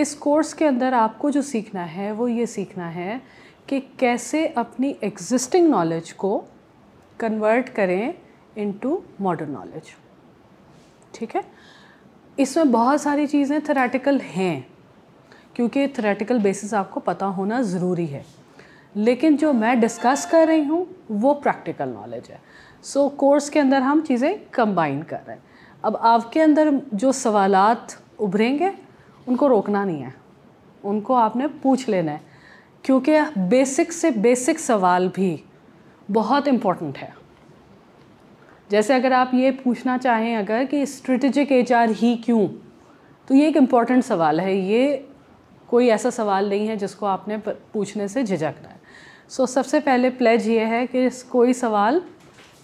इस कोर्स के अंदर आपको जो सीखना है वो ये सीखना है कि कैसे अपनी एग्जिस्टिंग नॉलेज को कन्वर्ट करें इनटू मॉडर्न नॉलेज ठीक है इसमें बहुत सारी चीज़ें थेरेटिकल हैं क्योंकि थेरेटिकल बेसिस आपको पता होना ज़रूरी है लेकिन जो मैं डिस्कस कर रही हूँ वो प्रैक्टिकल नॉलेज है सो so, कोर्स के अंदर हम चीज़ें कंबाइन कर रहे हैं अब आपके अंदर जो सवालात उभरेंगे उनको रोकना नहीं है उनको आपने पूछ लेना है क्योंकि बेसिक से बेसिक सवाल भी बहुत इम्पोर्टेंट है जैसे अगर आप ये पूछना चाहें अगर कि स्ट्रेटजिक एच ही क्यों तो ये एक इम्पॉर्टेंट सवाल है ये कोई ऐसा सवाल नहीं है जिसको आपने पूछने से झिझकना है सो so, सबसे पहले प्लेज ये है कि कोई सवाल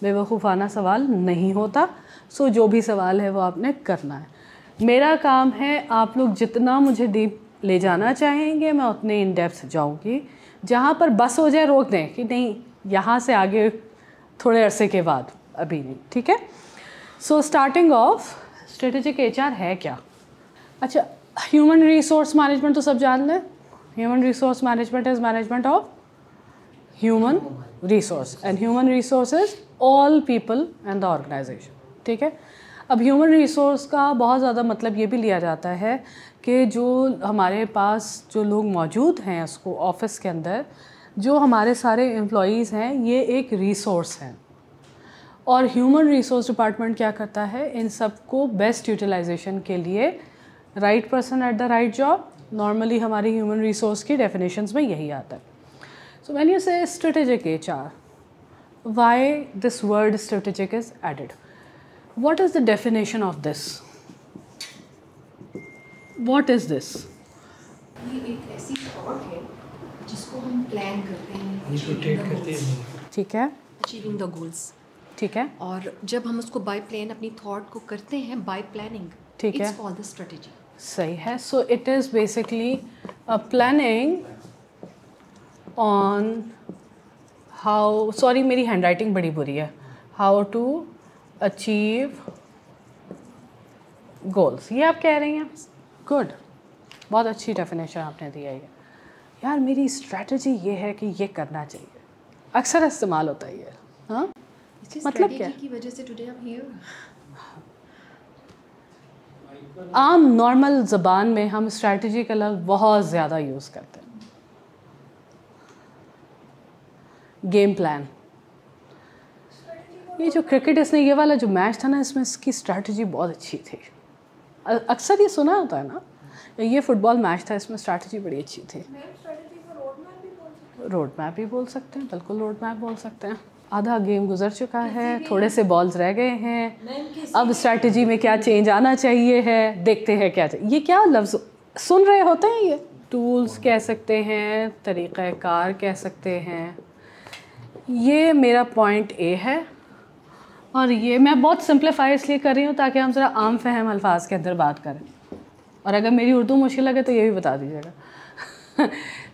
बेवकूफ़ाना सवाल नहीं होता सो so, जो भी सवाल है वो आपने करना है मेरा काम है आप लोग जितना मुझे डीप ले जाना चाहेंगे मैं उतने इन डेप्थ जाऊँगी जहाँ पर बस हो जाए रोक दें कि नहीं यहाँ से आगे थोड़े अरसे के बाद अभी नहीं ठीक है so starting of strategic H है क्या अच्छा ह्यूमन रिसोर्स मैनेजमेंट तो सब जान लें human resource management is management of human resource and human resource is all people and the organization ठीक है अब ह्यूमन रिसोर्स का बहुत ज़्यादा मतलब ये भी लिया जाता है कि जो हमारे पास जो लोग मौजूद हैं उसको ऑफिस के अंदर जो हमारे सारे एम्प्लॉज़ हैं ये एक रिसोर्स हैं और ह्यूमन रिसोर्स डिपार्टमेंट क्या करता है इन सब को बेस्ट यूटिलाइजेशन के लिए right person at the right job normally हमारी ह्यूमन रिसोर्स की डेफिनेशंस में यही आता है so when you say strategic H R why this word strategic is added what is the definition of this what is this हम plan करते तो हैं ठीक है अचीविंग द गोल्स ठीक है और जब हम उसको बाय प्लान अपनी थॉट को करते हैं बाय प्लानिंग ठीक है फॉर द स्ट्रेटेजी सही है so it is basically a planning on how sorry मेरी हैंड राइटिंग बड़ी बुरी है हाउ टू अचीव गोल्स ये आप कह रही हैं गुड बहुत अच्छी डेफिनेशन आपने दिया है यार मेरी स्ट्रैटेजी ये है कि ये करना चाहिए अक्सर इस्तेमाल होता है ये हाँ मतलब क्या की वजह से टुडे आम नॉर्मल ज़बान में हम स्ट्रैटेजी का लफ्ज़ बहुत ज़्यादा यूज़ करते हैं गेम प्लान ये जो क्रिकेट इसने ये वाला जो मैच था ना इसमें इसकी स्ट्रैटेजी बहुत अच्छी थी अक्सर ये सुना होता है ना ये फुटबॉल मैच था इसमें स्ट्रैटेजी बड़ी अच्छी थी रोड मैप भी बोल सकते हैं बिल्कुल रोड मैप बोल सकते हैं आधा गेम गुजर चुका है थोड़े से बॉल्स रह गए हैं अब स्ट्रैटेजी में क्या चेंज आना चाहिए है देखते हैं क्या ये क्या लफ्ज़ सुन रहे होते हैं ये टूल्स कह सकते हैं तरीक़ार कह सकते हैं ये मेरा पॉइंट ए है और ये मैं बहुत सिंप्लीफाई इसलिए कर रही हूँ ताकि हम ज़रा आम फहम अल्फाज के अंदर बात करें और अगर मेरी उर्दू मुश्किल लगे तो ये भी बता दीजिएगा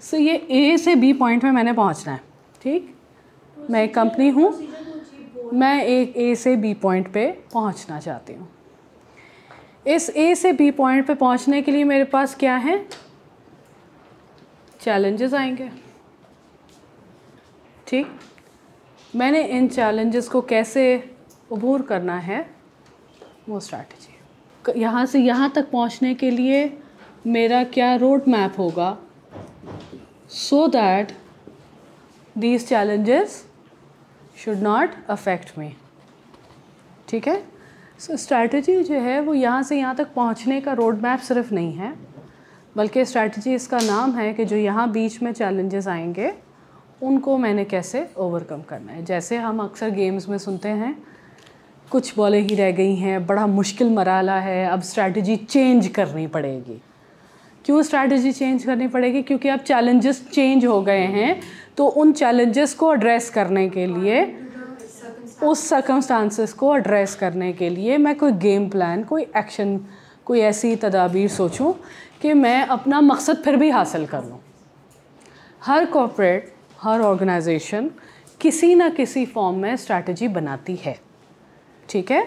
सो so, ये ए से बी पॉइंट में मैंने पहुँचना है ठीक मैं एक कंपनी हूँ मैं एक ए से बी पॉइंट पे पहुँचना चाहती हूँ इस ए से बी पॉइंट पे पहुँचने के लिए मेरे पास क्या है चैलेंजेस आएंगे ठीक मैंने इन चैलेंजेस को कैसे अबूर करना है वो स्ट्रैटी यहाँ से यहाँ तक पहुँचने के लिए मेरा क्या रोड मैप होगा so that these challenges should not affect me ठीक है सो so, स्ट्रैटेजी जो है वो यहाँ से यहाँ तक पहुँचने का रोड मैप सिर्फ नहीं है बल्कि स्ट्रैटी इसका नाम है कि जो यहाँ बीच में चैलेंजेस आएंगे उनको मैंने कैसे ओवरकम करना है जैसे हम अक्सर गेम्स में सुनते हैं कुछ बॉलें ही रह गई हैं बड़ा मुश्किल मराला है अब स्ट्रैटेजी चेंज करनी पड़ेगी क्यों स्ट्रैटेजी चेंज करनी पड़ेगी क्योंकि अब चैलेंजेस चेंज हो गए हैं तो उन चैलेंजेस को एड्रेस करने के लिए उस सर्कमस्टांसेस को एड्रेस करने के लिए मैं कोई गेम प्लान कोई एक्शन कोई ऐसी तदाबीर सोचूं कि मैं अपना मकसद फिर भी हासिल कर लूँ हर कॉपरेट हर ऑर्गेनाइजेशन किसी ना किसी फॉर्म में स्ट्रैटेजी बनाती है ठीक है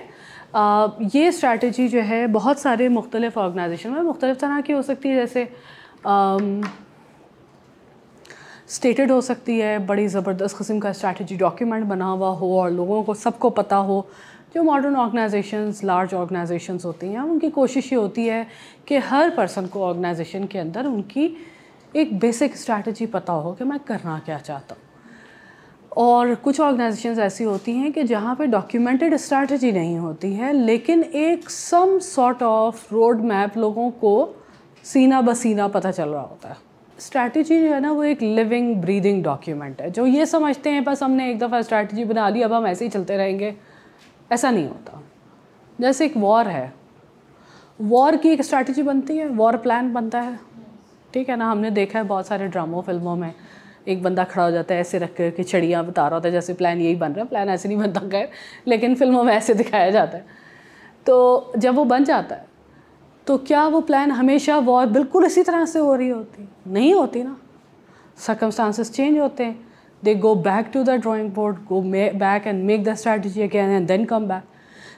आ, ये स्ट्रैटेजी जो है बहुत सारे मुख्तलिफ ऑर्गेनाइजेशन में मुख्तलिफ तरह की हो सकती है जैसे स्टेटेड हो सकती है बड़ी ज़बरदस्त कस्म का स्ट्रैटेजी डॉक्यूमेंट बना हुआ हो और लोगों को सबको पता हो जो मॉडर्न ऑर्गेनाइजेशंस लार्ज ऑर्गेनाइजेशंस होती हैं उनकी कोशिश ये होती है कि हर पर्सन को ऑर्गेनाइजेशन के अंदर उनकी एक बेसिक स्ट्रैटेजी पता हो कि मैं करना क्या चाहता हूँ और कुछ ऑर्गेनाइजेशंस ऐसी होती हैं कि जहाँ पे डॉक्यूमेंटेड स्ट्रैटेजी नहीं होती है लेकिन एक some sort of road map लोगों को सीना बसीना पता चल रहा होता है स्ट्रैटेजी जो है ना वो एक लिविंग ब्रीदिंग डॉक्यूमेंट है जो ये समझते हैं बस हमने एक दफ़ा स्ट्रैटेजी बना ली अब हम ऐसे ही चलते रहेंगे ऐसा नहीं होता जैसे एक वॉर है वॉर की एक स्ट्रैटेजी बनती है वॉर प्लान बनता है ठीक है ना हमने देखा है बहुत सारे ड्रामों फिल्मों में एक बंदा खड़ा हो जाता है ऐसे रख कर के चिड़िया बता रहा होता है जैसे प्लान यही बन रहा है प्लान ऐसे नहीं बनता गए लेकिन फिल्मों में ऐसे दिखाया जाता है तो जब वो बन जाता है तो क्या वो प्लान हमेशा वॉर बिल्कुल इसी तरह से हो रही होती नहीं होती ना सर्कमस्टांसिस चेंज होते हैं they go back to the drawing board go back and make the strategy again and then come back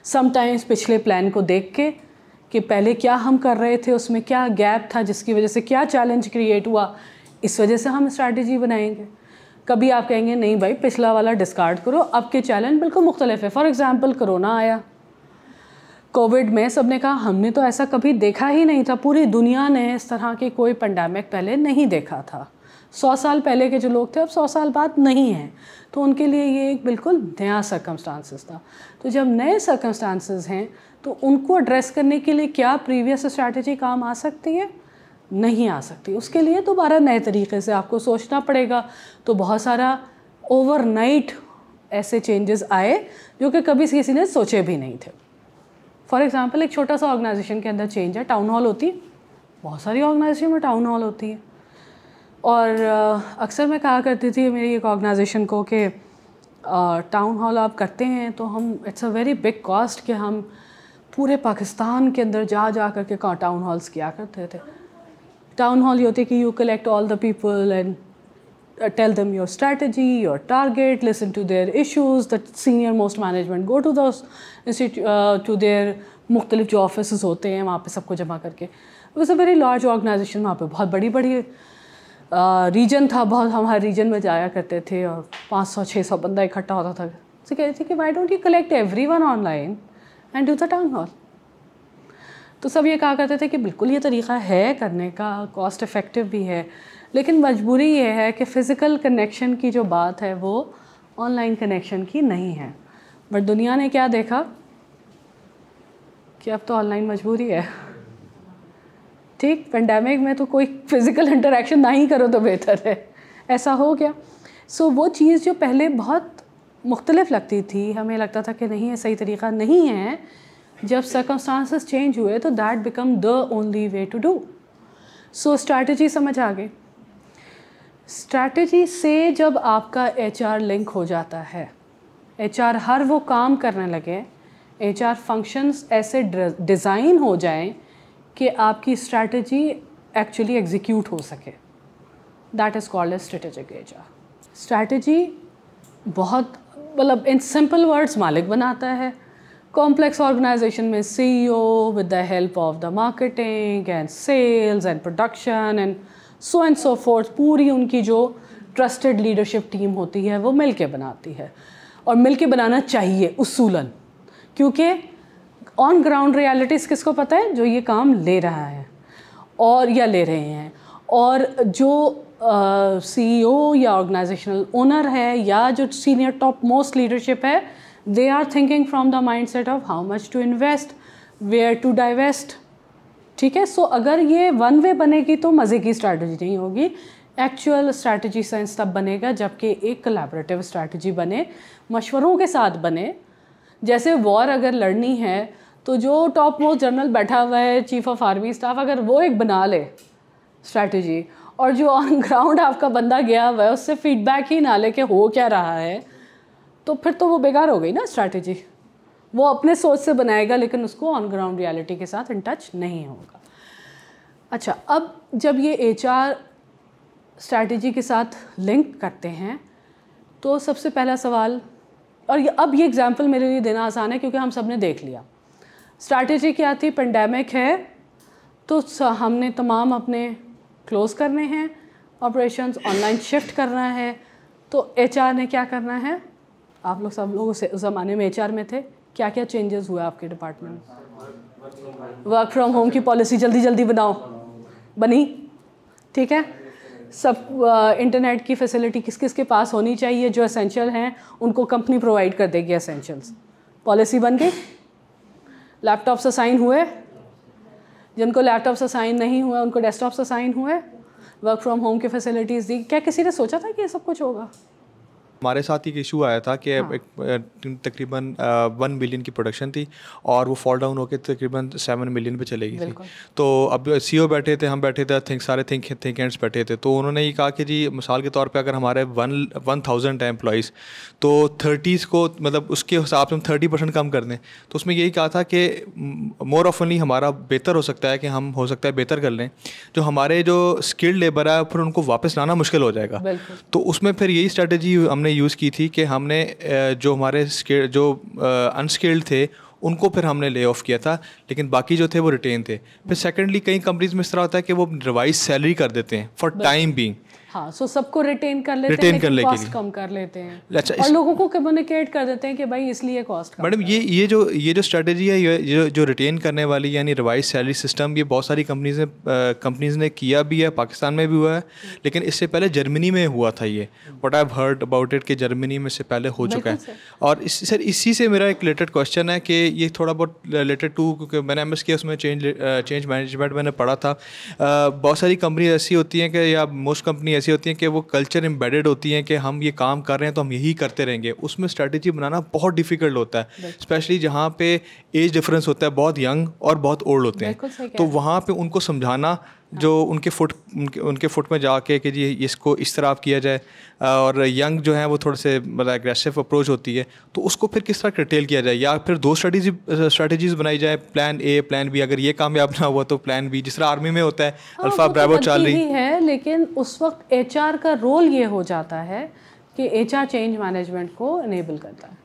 sometimes पिछले प्लान को देख के कि पहले क्या हम कर रहे थे उसमें क्या गैप था जिसकी वजह से क्या चैलेंज क्रिएट हुआ इस वजह से हम स्ट्रैटेजी बनाएंगे कभी आप कहेंगे नहीं भाई पिछला वाला डिस्कार्ड करो अब के चैलेंज बिल्कुल मुख्तलिफ है फॉर एग्ज़ाम्पल कोरोना आया कोविड में सब ने कहा हमने तो ऐसा कभी देखा ही नहीं था पूरी दुनिया ने इस तरह की कोई पेंडेमिक पहले नहीं देखा था सौ साल पहले के जो लोग थे अब सौ साल बाद नहीं हैं तो उनके लिए ये एक बिल्कुल नया सर्कमस्टांसिस था तो जब नए सर्कमस्टांसिस हैं तो उनको एड्रेस करने के लिए क्या प्रीवियस स्ट्रैटेजी काम आ सकती है नहीं आ सकती उसके लिए दोबारा नए तरीके से आपको सोचना पड़ेगा तो बहुत सारा ओवरनाइट ऐसे चेंजेस आए जो कि कभी किसी ने सोचे भी नहीं थे फॉर एग्ज़ाम्पल एक छोटा सा ऑर्गेनाइजेशन के अंदर चेंज है टाउन हॉल होती है बहुत सारी ऑर्गेनाइजेशन में टाउन हॉल होती है और अक्सर मैं कहा करती थी मेरी एक ऑर्गेनाइजेशन को कि टाउन हॉल आप करते हैं तो हम it's a very big cost कि हम पूरे पाकिस्तान के अंदर जा जा करके टाउन हॉल्स किया करते थे टाउन हॉल ये होते कि you collect all the people and tell them your strategy your target listen to their issues that senior most management go to do their मुख्तलिफ जो ऑफिस होते हैं वहाँ पर सबको जमा करके वो अ वेरी लार्ज ऑर्गनाइजेशन वहाँ पर बहुत बड़ी बड़ी रीजन uh, था बहुत हम हर रीजन में जाया करते थे और पाँच सौ छः सौ बंदा इकट्ठा होता था तो कह रहे थे कि why don't you collect everyone online and do the town hall तो सब ये कहा करते थे कि बिल्कुल ये तरीका है करने का कॉस्ट इफ़ेक्टिव भी है लेकिन मजबूरी ये है कि फ़िज़िकल कनेक्शन की जो बात है वो ऑनलाइन कनेक्शन की नहीं है बट दुनिया ने क्या देखा कि अब तो ऑनलाइन मजबूरी है ठीक पेंडेमिक में तो कोई फ़िज़िकल इंटरेक्शन ना ही करो तो बेहतर है ऐसा हो गया सो so, वो चीज़ जो पहले बहुत मुख्तलिफ लगती थी हमें लगता था कि नहीं ये सही तरीका नहीं है जब सर्कमस्टांसेस चेंज हुए तो that become the only way to do so strategy समझ आ गई स्ट्रैटेजी से जब आपका एच लिंक हो जाता है एच हर वो काम करने लगे एच आर फंक्शंस ऐसे डिज़ाइन हो जाएं कि आपकी स्ट्रैटेजी एक्चुअली एग्जीक्यूट हो सके that is called a strategic H strategy बहुत मतलब इन सिंपल वर्ड्स मालिक बनाता है कॉम्प्लेक्स ऑर्गेनाइजेशन में C E O with the help of the marketing and sales and production and so and so forth पूरी उनकी जो ट्रस्टेड लीडरशिप टीम होती है वो मिल के बनाती है और मिल के बनाना चाहिए उसूलन क्योंकि ऑन ग्राउंड रियलिटीज़ किसको पता है जो ये काम ले रहा है और या ले रहे हैं और जो सी ई ओ या ऑर्गेनाइजेशनल ओनर है या जो सीनियर टॉप मोस्ट लीडरशिप है they are thinking from the mindset of how much to invest where to divest ठीक है सो so, अगर ये वन वे बनेगी तो मज़े की स्ट्रैटेजी नहीं होगी एक्चुअल स्ट्रैटेजी सेंस तब बनेगा जबकि एक कलेबरेटिव स्ट्रैटेजी बने मशवरों के साथ बने जैसे वॉर अगर लड़नी है तो जो टॉप मोस्ट जनरल बैठा हुआ है चीफ ऑफ आर्मी स्टाफ अगर वो एक बना ले स्ट्रैटेजी और जो ऑन ग्राउंड आपका बंदा गया हुआ है उससे फीडबैक ही ना ले कि हो क्या रहा है तो फिर तो वो बेकार हो गई ना स्ट्रैटेजी वो अपने सोच से बनाएगा लेकिन उसको ऑन ग्राउंड रियलिटी के साथ इन टच नहीं होगा अच्छा अब जब ये एच आर स्ट्रैटेजी के साथ लिंक करते हैं तो सबसे पहला सवाल और ये अब ये एग्ज़ाम्पल मेरे लिए देना आसान है क्योंकि हम सब ने देख लिया स्ट्रैटेजी क्या थी पेंडेमिक है तो हमने तमाम अपने क्लोज़ करने हैं ऑपरेशंस ऑनलाइन शिफ्ट करना है तो एचआर ने क्या करना है आप लोग सब लोग उस ज़माने में एच में थे क्या क्या चेंजेस हुए आपके डिपार्टमेंट में वर्क फ्रॉम होम की पॉलिसी जल्दी जल्दी बनाओ बनी ठीक है सब इंटरनेट uh, की फैसिलिटी किस किस के पास होनी चाहिए जो असेंशियल हैं उनको कंपनी प्रोवाइड कर देगी असेंशियल्स पॉलिसी बन गई लैपटॉप्स असाइन हुए जिनको से असाइन नहीं हुए उनको से साइन हुए वर्क फ्रॉम होम की फैसिलिटीज़ दी क्या किसी ने सोचा था कि ये सब कुछ होगा हमारे साथ एक इशू आया था कि हाँ। तकरीबन वन मिलियन की प्रोडक्शन थी और वो फॉल डाउन होकर तकरीबन सेवन मिलियन पे चलेगी थी तो अब सी e बैठे थे हम बैठे थे थिंक सारे थिंक थिंक एंड्स बैठे थे तो उन्होंने ये कहा कि जी मिसाल के तौर पर अगर हमारे वन वन थाउजेंड है एम्प्लॉयज़ तो थर्टीज़ को मतलब उसके हिसाब से हम थर्टी परसेंट कम कर दें तो उसमें यही कहा था कि मोर ऑफनली हमारा बेहतर हो सकता है कि हम हो सकता है बेहतर कर लें जो हमारे जो स्किल्ड लेबर है फिर उनको वापस लाना मुश्किल हो जाएगा तो उसमें फिर यही स्ट्रेटेजी हमने यूज़ की थी कि हमने जो हमारे जो अनस्किल्ड थे उनको फिर हमने ले ऑफ़ किया था लेकिन बाकी जो थे वो रिटेन थे फिर सेकेंडली कई कंपनीज में इस तरह होता है कि वो रिवाइज सैलरी कर देते हैं फॉर टाइम बींग हाँ सो सबको रिटेन कर लेते रिटेन हैं कर कॉस्ट कम कर लेते हैं अच्छा और लोगों को कम्युनिकेट कर देते हैं कि भाई इसलिए कॉस्ट मैडम ये ये जो ये जो स्ट्रेटेजी है ये जो, जो रिटेन करने वाली यानी रिवाइज सैलरी सिस्टम ये बहुत सारी कंपनीज ने कंपनीज ने किया भी है पाकिस्तान में भी हुआ है लेकिन इससे पहले जर्मनी में हुआ था ये what I heard about it कि जर्मनी में इससे पहले हो चुका है और इस सर इसी से मेरा एक रिलेटेड क्वेश्चन है कि ये थोड़ा बहुत रिलेटेड टू क्योंकि मैंने एम एस किया उसमें चेंज चेंज मैनेजमेंट मैंने पढ़ा था बहुत सारी कंपनीज ऐसी होती हैं कि या मोस्ट कंपनी ऐसी होती हैं कि वो कल्चर एम्बेडेड होती हैं कि हम ये काम कर रहे हैं तो हम यही करते रहेंगे उसमें स्ट्रैटेजी बनाना बहुत डिफिकल्ट होता है स्पेशली जहाँ पे एज डिफरेंस होता है बहुत यंग और बहुत ओल्ड होते हैं तो वहाँ पर उनको समझाना जो उनके फुट उनके उनके फुट में जाके कि जी इसको इस तरह आप किया जाए और यंग जो है वो थोड़े से मतलब एग्रेसिव अप्रोच होती है तो उसको फिर किस तरह क्रिटेल किया जाए या फिर दो स्ट्रेटेजी स्ट्रेटजीज़ बनाई जाए प्लान ए प्लान बी अगर ये कामयाब ना हुआ तो प्लान बी जिस तरह आर्मी में होता है हाँ, अल्फा तो ब्रावो चाल रही है लेकिन उस वक्त एच का रोल ये हो जाता है कि एच चेंज मैनेजमेंट को इनेबल करता है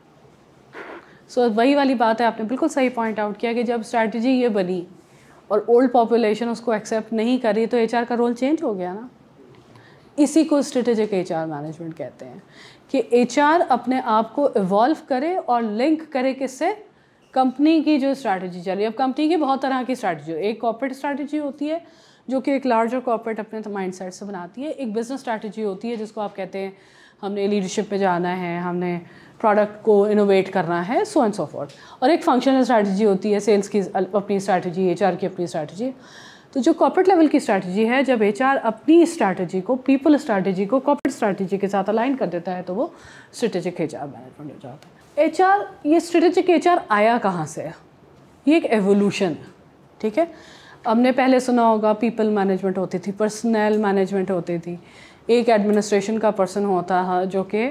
सो so, वही वाली बात है आपने बिल्कुल सही पॉइंट आउट किया कि जब स्ट्रैटेजी ये बनी और ओल्ड पॉपुलेशन उसको एक्सेप्ट नहीं कर रही तो एच का रोल चेंज हो गया ना इसी को स्ट्रेटेजिक एच मैनेजमेंट कहते हैं कि एच अपने आप को इवॉल्व करे और लिंक करे किससे कंपनी की जो स्ट्रैटेजी चल रही है अब कंपनी की बहुत तरह की स्ट्रैटेजी एक कॉपरेट स्ट्रैटेजी होती है जो कि एक लार्जर कॉपरेट अपने माइंड सेट से बनाती है एक बिज़नेस स्ट्रैटेजी होती है जिसको आप कहते हैं हमने लीडरशिप पे जाना है हमने प्रोडक्ट को इनोवेट करना है सो एंड सो फॉर्थ और एक फंक्शनल स्ट्रैटेजी होती है सेल्स की अपनी स्ट्रैटेजी एच की अपनी स्ट्रैटेजी तो जो कॉर्पोरेट लेवल की स्ट्रैटेजी है जब एच अपनी स्ट्रैटेजी को पीपल स्ट्रैटेजी को कॉर्पोरेट स्ट्रैटेजी के साथ अलाइन कर देता है तो वो स्ट्रेटेजिक एच मैनेजमेंट हो जाता है एच ये स्ट्रेटेजिक एच आया कहाँ से ये एक एवोल्यूशन है ठीक है हमने पहले सुना होगा पीपल मैनेजमेंट होती थी पर्सनल मैनेजमेंट होती थी एक एडमिनिस्ट्रेशन का पर्सन होता है जो कि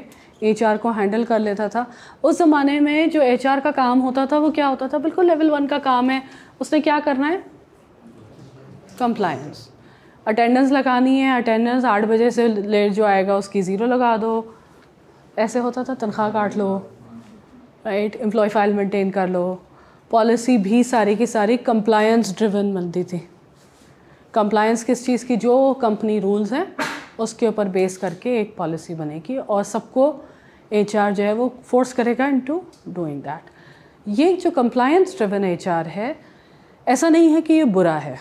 आर को हैंडल कर लेता था उस ज़माने में जो आर का काम होता था वो क्या होता था बिल्कुल लेवल वन का काम है उसने क्या करना है कंप्लायंस अटेंडेंस लगानी है अटेंडेंस आठ बजे से लेट जो आएगा उसकी ज़ीरो लगा दो ऐसे होता था तनख्वाह काट लो राइट एम्प्लॉय फाइल मेंटेन कर लो पॉलिसी भी सारी की सारी कंप्लायंस ड्रिवन बनती थी कंप्लायंस किस चीज़ की जो कंपनी रूल्स हैं उसके ऊपर बेस करके एक पॉलिसी बनेगी और सबको एच जो है वो फोर्स करेगा इन टू डूइंग दैट ये जो कंप्लायंस ड्रिवन एच है ऐसा नहीं है कि ये बुरा है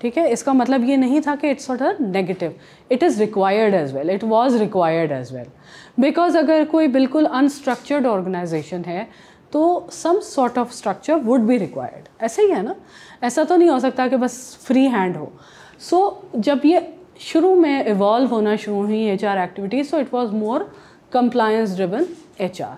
ठीक है इसका मतलब ये नहीं था कि it's not a negative it is required as well it was required as well because अगर कोई बिल्कुल अनस्ट्रक्चर्ड ऑर्गेनाइजेशन है तो some sort of structure would be required ऐसे ही है ना ऐसा तो नहीं हो सकता कि बस फ्री हैंड हो सो so, जब ये शुरू में इवॉल्व होना शुरू हुई H R activities so it was more compliance driven H R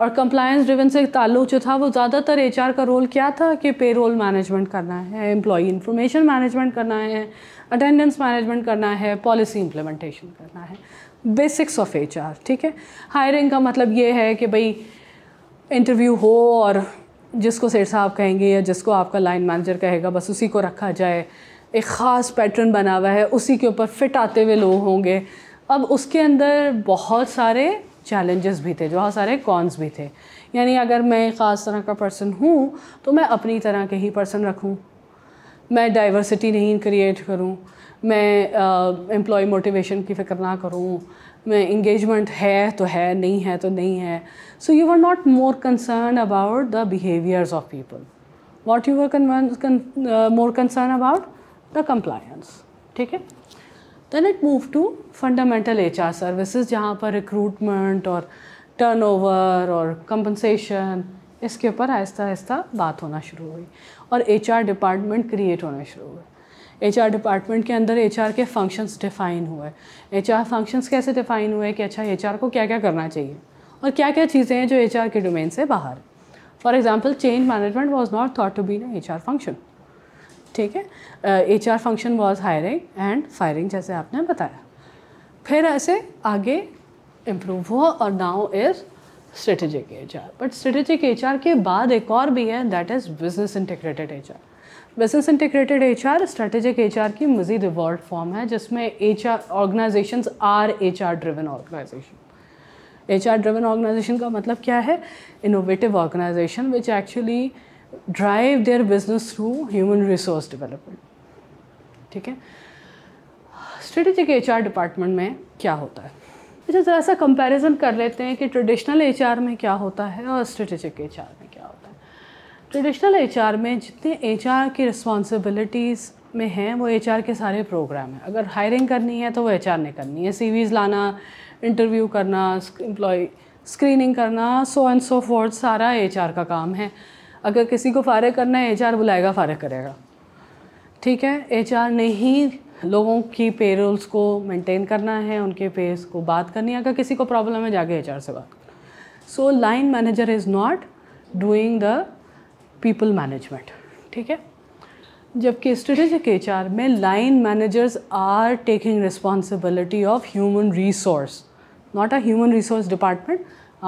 और कम्प्लायंस ड्रिवन से ताल्लुक जो था वो ज़्यादातर एच आर का रोल क्या था कि पे रोल मैनेजमेंट करना है एम्प्लॉई इन्फॉर्मेशन मैनेजमेंट करना है अटेंडेंस मैनेजमेंट करना है पॉलिसी इम्प्लीमेंटेशन करना है बेसिक्स ऑफ एच आर ठीक है हायरिंग का मतलब ये है कि भाई इंटरव्यू हो और जिसको सेठ साहब कहेंगे या जिसको आपका लाइन मैनेजर कहेगा बस उसी को रखा जाए एक ख़ास पैटर्न बना हुआ है उसी के ऊपर फिट आते हुए लोग होंगे अब उसके अंदर बहुत सारे चैलेंजेस भी थे बहुत सारे कॉन्स भी थे यानी अगर मैं ख़ास तरह का पर्सन हूँ तो मैं अपनी तरह के ही पर्सन रखूँ मैं डाइवर्सिटी नहीं क्रिएट करूँ मैं एम्प्लॉय मोटिवेशन की फ़िक्र ना करूँ मैं इंगेजमेंट है तो है नहीं है तो नहीं है so you are not more concern about the behaviours of people what you are more concern about the compliance ठीक है then it move to fundamental H R services जहाँ पर रिक्रूटमेंट और टर्न ओवर और कंपनसेशन इसके ऊपर आहिस्ता आहिस्ता बात होना शुरू हुई और एच आर डिपार्टमेंट क्रिएट होना शुरू हुए एच आर डिपार्टमेंट के अंदर एच आर के फंक्शंस डिफ़ाइन हुए एच आर फंक्शंस कैसे डिफ़ाइन हुए कि अच्छा एच आर को क्या क्या करना चाहिए और क्या क्या चीज़ें हैं जो एच आर के डोमेन से बाहर for example change management was not thought to be an H R function ठीक है H R function was hiring and firing जैसे आपने बताया फिर ऐसे आगे इम्प्रूव हुआ और now is strategic H R but strategic H R के बाद एक और भी है that is business integrated H R business integrated H R strategic H R की मजीद इवॉल्व फॉर्म है जिसमें H R organization R H R driven organization H R driven organization का मतलब क्या है innovative organization which actually drive their business through human resource development ठीक है स्ट्रेटेजिक एच आर डिपार्टमेंट में क्या होता है अच्छा ज़रा सा कंपैरिजन कर लेते हैं कि ट्रेडिशनल आर में क्या होता है और स्ट्रेटेजिक एच आर में क्या होता है ट्रेडिशनल आर में जितने एच आर की रिस्पॉन्सिबिलिटीज़ में हैं वो एच आर के सारे प्रोग्राम हैं अगर हायरिंग करनी है तो वो एच आर ने करनी है सीवीज़ लाना इंटरव्यू करना एम्प्लॉय स्क्रीनिंग करना सो एंड सो फोर्थ सारा एच आर का काम है अगर किसी को फ़ारग करना है एच बुलाएगा फ़ारग करेगा ठीक है एच ने ही लोगों की पेरोल्स को मेंटेन करना है उनके पेस को बात करनी है अगर किसी को प्रॉब्लम है जाके एच से बात so line manager is not doing the people management ठीक है जबकि स्ट्रेटेजिक एच में line managers are taking responsibility of human resource not a human resource department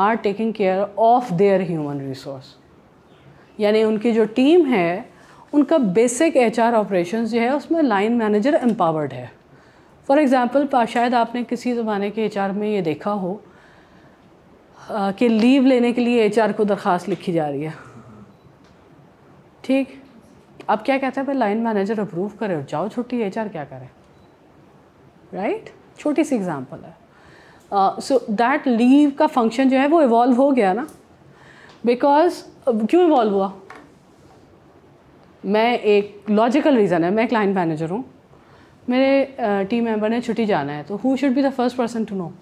are taking care of their human resource यानी उनकी जो team है उनका basic H R operation जो है उसमें लाइन मैनेजर एम्पावर्ड है फॉर एग्ज़ाम्पल शायद आपने किसी ज़माने के एच आर में ये देखा हो कि लीव लेने के लिए एच आर को दरख्वास्त लिखी जा रही है ठीक अब क्या कहते हैं भाई लाइन मैनेजर अप्रूव करे और जाओ छुट्टी एच आर क्या करें राइट छोटी सी एग्ज़ाम्पल है सो दैट लीव का फंक्शन जो है वो इवॉल्व हो गया ना बिकॉज क्यों इवॉल्व हुआ मैं एक लॉजिकल रीज़न है मैं क्लाइंट मैनेजर हूँ मेरे टीम मेंबर ने छुट्टी जाना है तो who should be the first person to know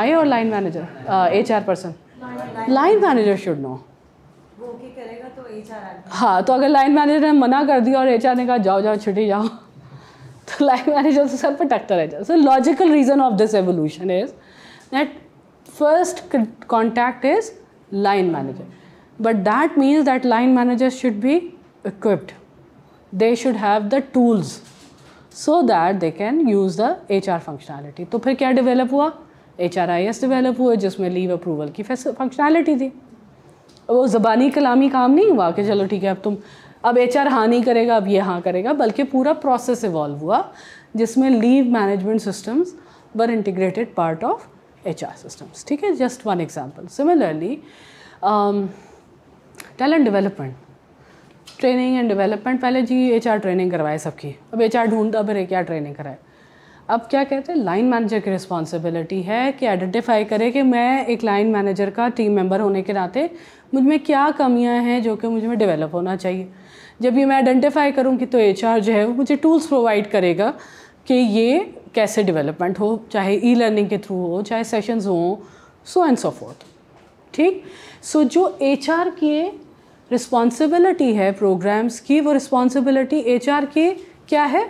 I और line manager H R person line manager should know हाँ तो अगर लाइन मैनेजर ने मना कर दिया और एच ने कहा जाओ जाओ छुट्टी जाओ तो लाइन मैनेजर तो सर पर टकता रह so logical reason of this evolution is that first contact is line manager. But that means that line managers should be equipped. They should have the tools so that they can use the HR functionality. तो फिर क्या develop हुआ H R I S develop हुआ जिसमें leave approval की functionality थी वो ज़बानी कलामी काम नहीं हुआ कि चलो ठीक है अब तुम अब एच आर हाँ नहीं करेगा अब ये हाँ करेगा बल्कि पूरा प्रोसेस इवॉल्व हुआ जिसमें leave management systems were integrated part of H R systems ठीक है just one example similarly talent development training and development पहले जी एच आर ट्रेनिंग करवाए सबकी अब एच आर ढूंढता फिर क्या ट्रेनिंग कराए अब क्या कहते हैं लाइन मैनेजर की रिस्पॉन्सिबिलिटी है कि आइडेंटिफाई करे कि मैं एक लाइन मैनेजर का टीम मेंबर होने के नाते मुझ में क्या कमियां हैं जो कि मुझ में डेवलप होना चाहिए जब ये मैं आइडेंटिफाई करूँगी तो एच जो है वो मुझे टूल्स प्रोवाइड करेगा कि ये कैसे डेवलपमेंट हो चाहे ई लर्निंग के थ्रू हो चाहे सेशंस हो सो एंड सो फोर्थ ठीक सो जो एच आर की रिस्पॉन्सिबिलिटी है प्रोग्राम्स की वो रिस्पॉन्सिबिलिटी एच आर की क्या है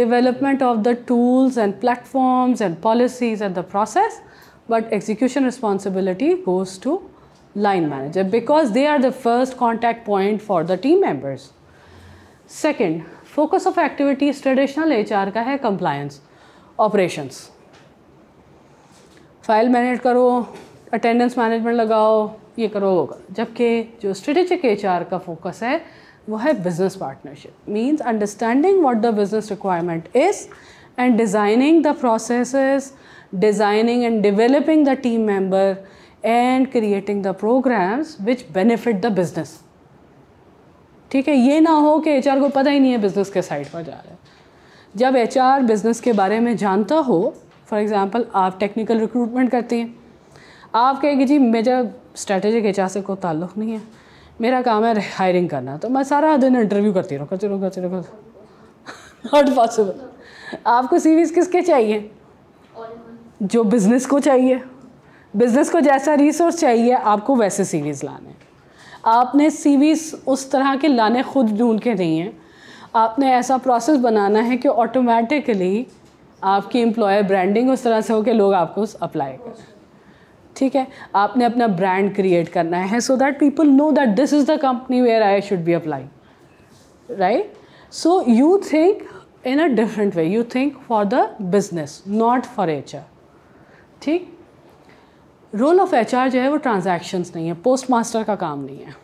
development of the tools and platforms and policies and the process but execution responsibility goes to line manager because they are the first contact point for the team members second focus of activities traditional R का है compliance operations file manage करो attendance management लगाओ ये करो वो करो जबकि जो स्ट्रेटेजिक आर का फोकस है वो है business partnership means understanding what the business requirement is and designing the process designing and developing the team member and creating the programmes which benefit the business ठीक है ये ना हो कि एच को पता ही नहीं है बिज़नेस के साइड पर जा रहा है जब एच बिज़नेस के बारे में जानता हो फॉर एग्ज़ाम्पल आप टेक्निकल रिक्रूटमेंट करती हैं आप कहेंगे जी मेरा स्ट्रेटेजिक एच से कोई ताल्लुक़ नहीं है मेरा काम है हायरिंग करना तो मैं सारा दिन इंटरव्यू करती रहूँ करते रहूँ करते रहूँ नॉट पॉसिबल आपको सीवीज किसके चाहिए जो बिज़नेस को चाहिए बिज़नेस को जैसा रिसोर्स चाहिए आपको वैसे सीरीज़ लाने आपने सी उस तरह के लाने खुद ढूंढ के नहीं हैं आपने ऐसा प्रोसेस बनाना है कि ऑटोमेटिकली आपकी एम्प्लॉयर ब्रांडिंग उस तरह से हो कि लोग आपको अप्लाई करें ठीक है आपने अपना ब्रांड क्रिएट करना है so that people know that this is the company where I should be apply right so you think in a different way you think for the business not for HR ठीक role of H जो है वो transactions नहीं है post master का काम नहीं है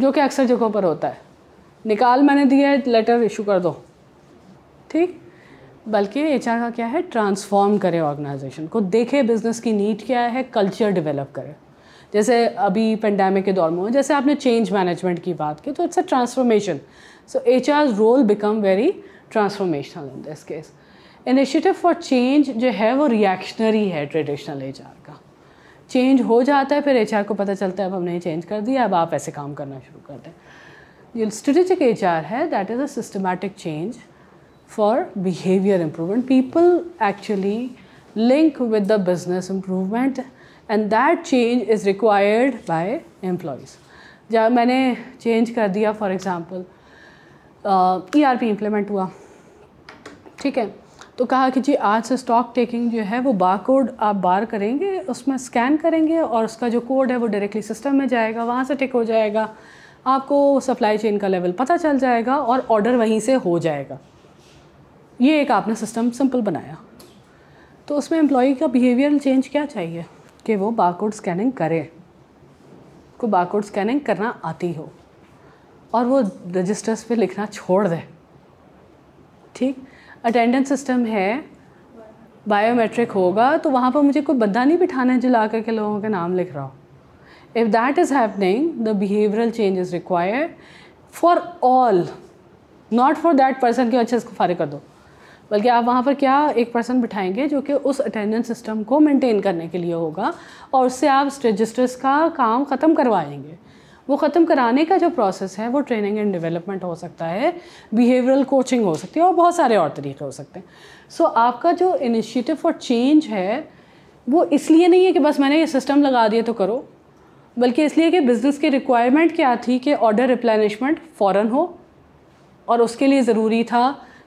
जो कि अक्सर जगहों पर होता है निकाल मैंने दिया है लेटर इशू कर दो ठीक बल्कि एच का क्या है ट्रांसफॉर्म करे ऑर्गेनाइजेशन को देखे बिजनेस की नीड क्या है कल्चर डेवलप करे जैसे अभी पेंडेमिक के दौर में जैसे आपने चेंज मैनेजमेंट की बात की तो it's a transformation so H role become very transformational in this case initiative for change जो है वो रिएक्शनरी है ट्रेडिशनल एच का चेंज हो जाता है फिर एच को पता चलता है अब हमने चेंज कर दिया अब आप ऐसे काम करना शुरू कर दें जो स्ट्रेटेजिक एच है that is a systematic change for behaviour improvement people actually link with the business improvement and that change is required by employees जब मैंने चेंज कर दिया for example E R P implement हुआ ठीक है तो कहा कि जी आज से स्टॉक टेकिंग जो है वो बार कोड आप बार करेंगे उसमें स्कैन करेंगे और उसका जो कोड है वो डायरेक्टली सिस्टम में जाएगा वहाँ से टिक हो जाएगा आपको सप्लाई चेन का लेवल पता चल जाएगा और ऑर्डर वहीं से हो जाएगा ये एक आपने सिस्टम सिंपल बनाया तो उसमें एम्प्लॉई का बिहेवियरल चेंज क्या चाहिए कि वो बारकोड स्कैनिंग करे को बारकोड स्कैनिंग करना आती हो और वो रजिस्टर्स पे लिखना छोड़ दे ठीक अटेंडेंस सिस्टम है बायोमेट्रिक होगा तो वहाँ पर मुझे कोई बद्दा नहीं बिठाना है जो ला के लोगों के नाम लिख रहा हो if that is happening the behavioural change is required for all not for that person क्यों अच्छा इसको फारिग कर दो बल्कि आप वहाँ पर क्या एक पर्सन बिठाएंगे जो कि उस अटेंडेंस सिस्टम को मेंटेन करने के लिए होगा और उससे आप रजिस्टर्स का काम ख़त्म करवाएंगे वो ख़त्म कराने का जो प्रोसेस है वो ट्रेनिंग एंड डेवलपमेंट हो सकता है बिहेवियरल कोचिंग हो सकती है और बहुत सारे और तरीके हो सकते हैं सो so, आपका जो इनिशिएटिव फॉर चेंज है वो इसलिए नहीं है कि बस मैंने ये सिस्टम लगा दिया तो करो बल्कि इसलिए कि बिज़नेस की रिक्वायरमेंट क्या थी कि ऑर्डर रिप्लेनिशमेंट फ़ौर हो और उसके लिए ज़रूरी था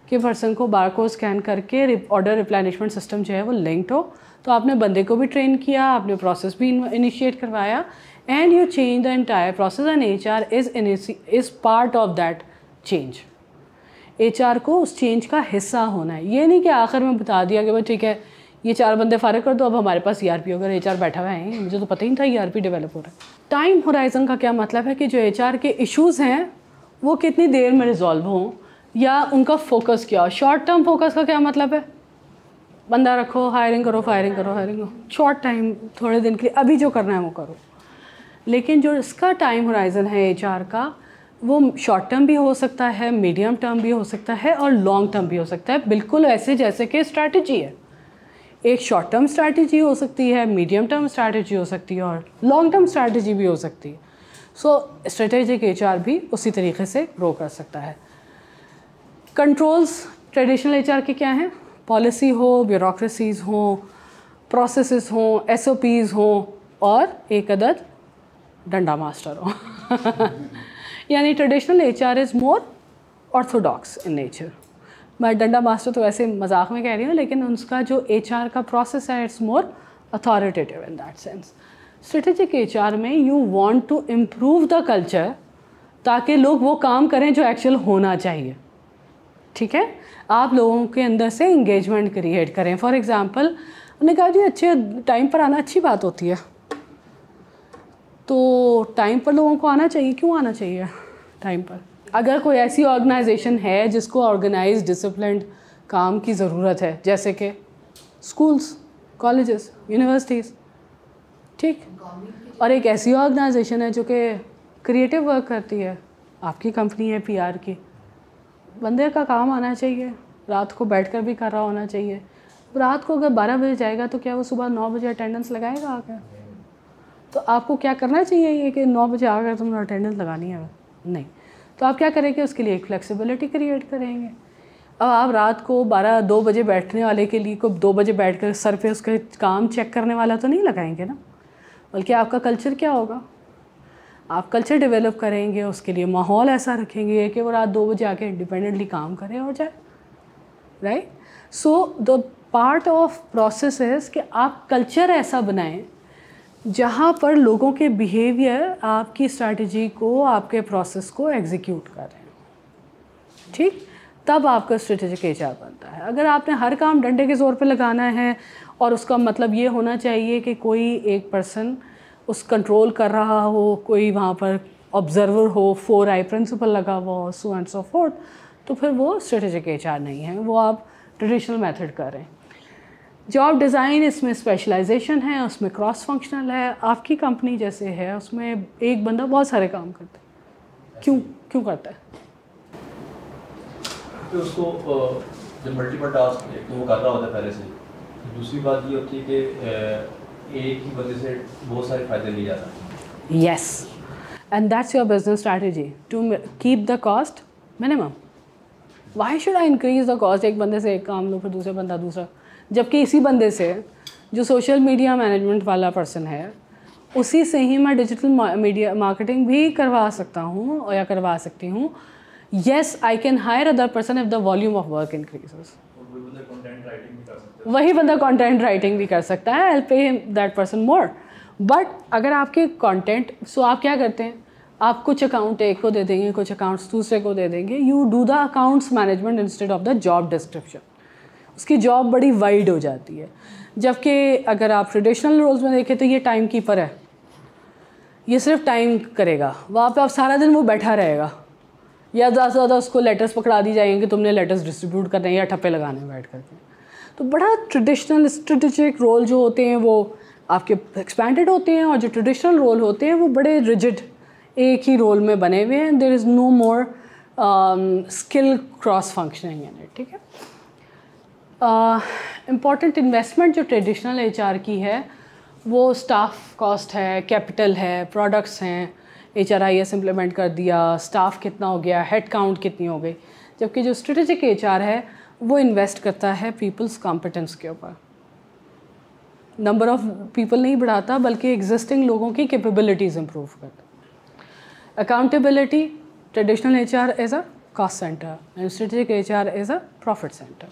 कि पर्सन को बार को स्कैन करके ऑर्डर रिप्लेनिशमेंट सिस्टम जो है वो लिंक्ड हो तो आपने बंदे को भी ट्रेन किया आपने प्रोसेस भी इनिशिएट करवाया and you change the entire process and HR is is part of that change. HR को उस चेंज का हिस्सा होना है ये नहीं कि आखिर में बता दिया कि भाई ठीक है ये चार बंदे फारग कर दो अब हमारे पास ई आर पी होगा एच आर बैठा हुआ है मुझे तो पता ही नहीं था ई आर पी डेवलप हो रहा है टाइम होराइजन का क्या मतलब है कि जो एच आर के इश्यूज़ हैं वो कितनी देर में रिजॉल्व हों या उनका फोकस क्या हो शॉर्ट टर्म फोकस का क्या मतलब है बंदा रखो हायरिंग करो फायरिंग करो हायरिंग करो शॉर्ट टाइम थोड़े दिन के लिए अभी जो करना है वो करो लेकिन जो इसका टाइम होराइज़न है एच का वो शॉर्ट टर्म भी हो सकता है मीडियम टर्म भी हो सकता है और लॉन्ग टर्म भी हो सकता है बिल्कुल ऐसे जैसे कि स्ट्रैटेजी है एक शॉर्ट टर्म स्ट्रैटेजी हो सकती है मीडियम टर्म स्ट्रैटेजी हो सकती है और लॉन्ग टर्म स्ट्रैटेजी भी हो सकती है सो स्ट्रेटेजिक एच भी उसी तरीके से ग्रो कर सकता है कंट्रोल्स ट्रेडिशनल एच के क्या हैं पॉलिसी हो ब्यूरोसीज़ हों प्रोसेस हों एस हों और एक अदद डंडा मास्टर हो यानी traditional H R is more orthodox in nature मैं डंडा मास्टर तो वैसे मजाक में कह रही हूँ लेकिन उसका जो एच आर का प्रोसेस है it's more authoritative in that sense strategic H R में you want to improve the culture ताकि लोग वो काम करें जो एक्चुअल होना चाहिए ठीक है आप लोगों के अंदर से इंगेजमेंट क्रिएट करें फॉर एग्ज़ाम्पल उन्होंने कहा जी अच्छे टाइम पर आना अच्छी बात होती है तो टाइम पर लोगों को आना चाहिए क्यों आना चाहिए टाइम पर अगर कोई ऐसी ऑर्गेनाइजेशन है जिसको ऑर्गेनाइज डिसिप्लिन काम की ज़रूरत है जैसे कि स्कूल्स कॉलेजेस यूनिवर्सिटीज़ ठीक और एक ऐसी ऑर्गेनाइजेशन है जो कि क्रिएटिव वर्क करती है आपकी कंपनी है पीआर की बंदे का काम आना चाहिए रात को बैठ कर भी कर रहा होना चाहिए रात को अगर बारह बजे जाएगा तो क्या वो सुबह नौ बजे अटेंडेंस लगाएगा आकर तो आपको क्या करना चाहिए ये कि नौ बजे आकर तुमने अटेंडेंस लगानी है नहीं तो आप क्या करेंगे उसके लिए एक फ्लेक्सिबिलिटी क्रिएट करेंगे अब आप रात को बारह दो बजे बैठने वाले के लिए को दो बजे बैठ कर सर पर उसके काम चेक करने वाला तो नहीं लगाएंगे ना बल्कि आपका कल्चर क्या होगा आप कल्चर डेवलप करेंगे उसके लिए माहौल ऐसा रखेंगे कि वो रात दो बजे आके इंडिपेंडेंटली काम करें और जाए right so the part of process is कि आप कल्चर ऐसा बनाएं जहाँ पर लोगों के बिहेवियर आपकी स्ट्रैटेजी को आपके प्रोसेस को एग्जीक्यूट करें ठीक तब आपका स्ट्रेटेजिक एच बनता है अगर आपने हर काम डंडे के ज़ोर पर लगाना है और उसका मतलब ये होना चाहिए कि कोई एक पर्सन उस कंट्रोल कर रहा हो कोई वहाँ पर ऑब्जर्वर हो फोर आई प्रिंसिपल लगा हुआ हो सो एंड सो फोर्थ तो फिर वो स्ट्रेटेजिक एच नहीं है वो आप ट्रेडिशनल मेथड करें जॉब डिज़ाइन इसमें स्पेशलाइजेशन है उसमें क्रॉस फंक्शनल है आपकी कंपनी जैसे है उसमें एक बंदा बहुत सारे काम करता है क्यों क्यों करता है तो उसको जो मल्टीपल टास्क एक तो वो कर रहा होता है पहले से दूसरी बात ये होती है कि एक ही वजह से बहुत सारे फायदे लिए जा सकते हैं yes and that's your business strategy to keep the cost minimum why should I increase the cost एक बंदे से एक काम लो फिर दूसरे बंदा दूसरा जबकि इसी बंदे से जो सोशल मीडिया मैनेजमेंट वाला पर्सन है उसी से ही मैं डिजिटल मीडिया मार्केटिंग भी करवा सकता हूँ या करवा सकती हूँ yes I can hire other person if the volume of work increase वही बंदा कंटेंट राइटिंग भी कर सकता है आई पे दैट पर्सन मोर बट अगर आपके कंटेंट सो आप क्या करते हैं आप कुछ अकाउंट एक को दे देंगे कुछ अकाउंट्स दूसरे को दे देंगे you do the accounts management instead of the job description उसकी जॉब बड़ी वाइड हो जाती है जबकि अगर आप ट्रेडिशनल रोल्स में देखें तो ये टाइम कीपर है ये सिर्फ टाइम करेगा वहाँ पे आप सारा दिन वो बैठा रहेगा या ज़्यादा से ज़्यादा उसको लेटर्स पकड़ा दी जाएंगे कि तो तुमने लेटर्स डिस्ट्रीब्यूट करने हैं या ठप्पे लगाने बैठ करके तो बड़ा ट्रेडिशनल स्ट्रेटिजिक रोल जो होते हैं वो आपके एक्सपेंडेड होते हैं और जो ट्रेडिशनल रोल होते हैं वो बड़े रिजिड एक ही रोल में बने हुए हैं there is no more skill cross functioning ठीक है इम्पॉर्टेंट इन्वेस्टमेंट जो ट्रेडिशनल एच की है वो स्टाफ कॉस्ट है कैपिटल है प्रोडक्ट्स हैं H R I S implement कर दिया स्टाफ कितना हो गया हेड काउंट कितनी हो गई जबकि जो स्ट्रेटेजिक एच आर है वो इन्वेस्ट करता है पीपल्स कॉम्पिटेंस के ऊपर नंबर ऑफ़ पीपल नहीं बढ़ाता बल्कि एग्जिस्टिंग लोगों की कैपेबिलिटीज़ इम्प्रूव करता accountability traditional H R as a cost centre and strategic H R as a profit centre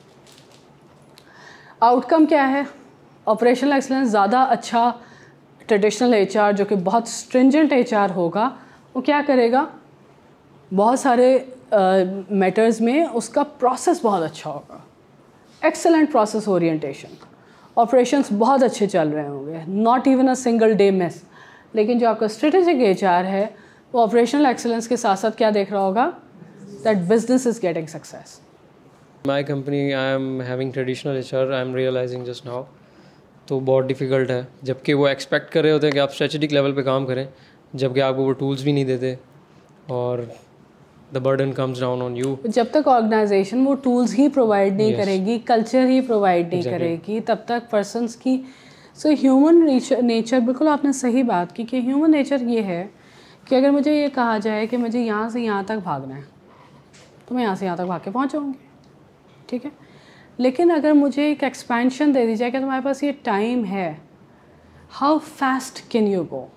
outcome क्या है ऑपरेशनल एक्सेलेंस ज़्यादा अच्छा ट्रेडिशनल एच जो कि बहुत स्ट्रिंजेंट एच होगा वो क्या करेगा बहुत सारे मैटर्स uh, में उसका प्रोसेस बहुत अच्छा होगा एक्सेलेंट प्रोसेस ओरिएंटेशन ऑपरेशंस बहुत अच्छे चल रहे होंगे not even a single day miss लेकिन जो आपका स्ट्रेटेजिक एच है वो ऑपरेशनल एक्सेलेंस के साथ साथ क्या देख रहा होगा that business is getting success my company I am having traditional H R I am realising just now तो बहुत डिफ़िकल्ट है जबकि वो एक्सपेक्ट कर रहे होते हैं कि आप स्ट्रेटिक लेवल पे काम करें जबकि आपको वो टूल्स भी नहीं देते और the burden comes down on you जब तक ऑर्गेनाइजेशन वो टूल्स ही प्रोवाइड नहीं yes. करेगी कल्चर ही प्रोवाइड नहीं exactly. करेगी तब तक पर्सन की सो ह्यूमन नेचर बिल्कुल आपने सही बात की कि ह्यूमन नेचर ये है कि अगर मुझे ये कहा जाए कि मुझे यहाँ से यहाँ तक भागना है तो मैं यहाँ से यहाँ तक भाग के पहुँचाऊँगी ठीक है लेकिन अगर मुझे एक एक्सपेंशन दे दी जाए कि तुम्हारे पास ये टाइम है how fast can you go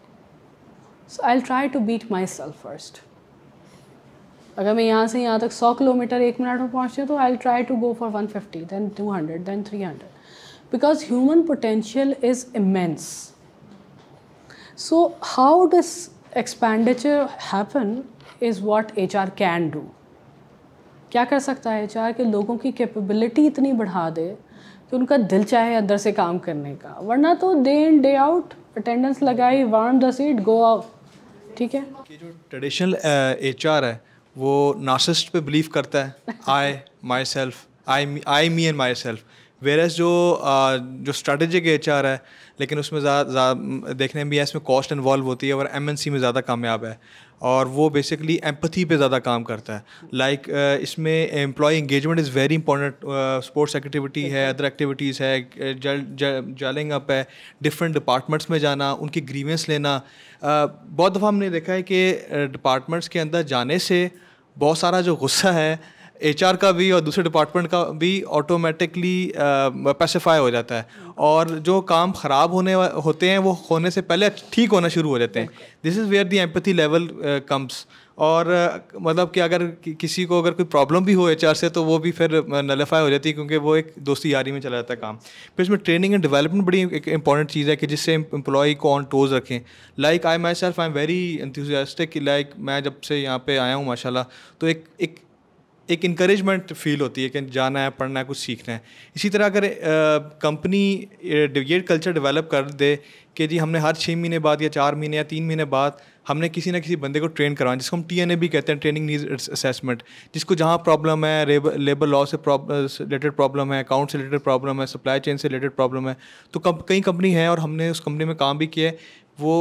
so I try to beat myself first अगर मैं यहाँ से यहाँ तक सौ किलोमीटर एक मिनट में पहुँचती हूँ तो I try to go for one fifty then two hundred then three hundred because human potential is immense so how expenditure happen is what H R can do क्या कर सकता है एच आर के लोगों की कैपेबिलिटी इतनी बढ़ा दे कि उनका दिल चाहे अंदर से काम करने का वरना तो day in day out attendance लगाई warm the seat go out ठीक है कि जो ट्रेडिशनल एच आर है वो नासिस्ट पे बिलीव करता है I myself I I me and myself versus जो uh, जो स्ट्रेटेजिक एच आर है लेकिन उसमें ज़्यादा देखने में है इसमें कॉस्ट इन्वॉल्व होती है और एम में ज़्यादा कामयाब है और वो बेसिकली एम्पथी पे ज़्यादा काम करता है लाइक like, uh, इसमें employee engagement is very important sports activity है अदर एक्टिविटीज़ है जलिंग अप है डिफरेंट डिपार्टमेंट्स में जाना उनकी ग्रीवेंस लेना uh, बहुत दफ़ा हमने देखा है कि डिपार्टमेंट्स के अंदर जाने से बहुत सारा जो गुस्सा है एच का भी और दूसरे डिपार्टमेंट का भी ऑटोमेटिकली पैसिफाई हो जाता है और जो काम ख़राब होने होते हैं वो होने से पहले ठीक होना शुरू हो जाते हैं this is where the empathy level comes और uh, मतलब कि अगर कि, किसी को अगर कोई प्रॉब्लम भी हो एच से तो वो भी फिर नलीफाई हो जाती है क्योंकि वो एक दोस्ती यारी में चला जाता है काम फिर इसमें ट्रेनिंग एंड डेवलपमेंट बड़ी एक इंपॉर्टेंट चीज़ है कि जिससे एम्प्लॉई को ऑन टोज रखें like I myself I am very enthusiastic like मैं जब से यहाँ पे आया हूँ माशाला तो एक एक एक इनक्रेजमेंट फील होती है कि जाना है पढ़ना है कुछ सीखना है इसी तरह अगर कंपनी ये कल्चर डेवलप कर दे कि जी हमने हर छः महीने बाद या चार महीने या तीन महीने बाद हमने किसी ना किसी बंदे को ट्रेन करवाना जिसको हम टी भी कहते हैं ट्रेनिंग नीड असेसमेंट जिसको जहाँ प्रॉब्लम है लेबर लॉ से रिलेटेड प्रॉब्लम है अकाउंट से रिलेटेड प्रॉब्लम है सप्लाई चेन से रिलेटेड प्रॉब्लम है तो कई कंपनी है और हमने उस कंपनी में काम भी किया है वो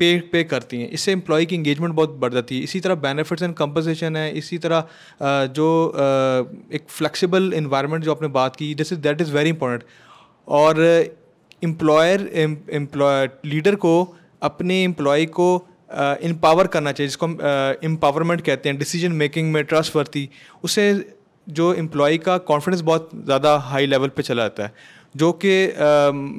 पे पे करती हैं इससे एम्प्लॉय की इंगेजमेंट बहुत बढ़ जाती है इसी तरह बेनिफिट्स एंड कंपनसेशन है इसी तरह जो एक फ्लेक्सिबल इन्वायरमेंट जो आपने बात की this is that is very important और एम्प्लॉयर एम्प्लॉय लीडर को अपने एम्प्लॉय को इम्पावर uh, करना चाहिए जिसको हम एम्पावरमेंट कहते हैं डिसीजन मेकिंग में ट्रस्ट वर्ती उससे जो एम्प्लॉय का कॉन्फिडेंस बहुत ज़्यादा हाई लेवल पे चला जाता है जो कि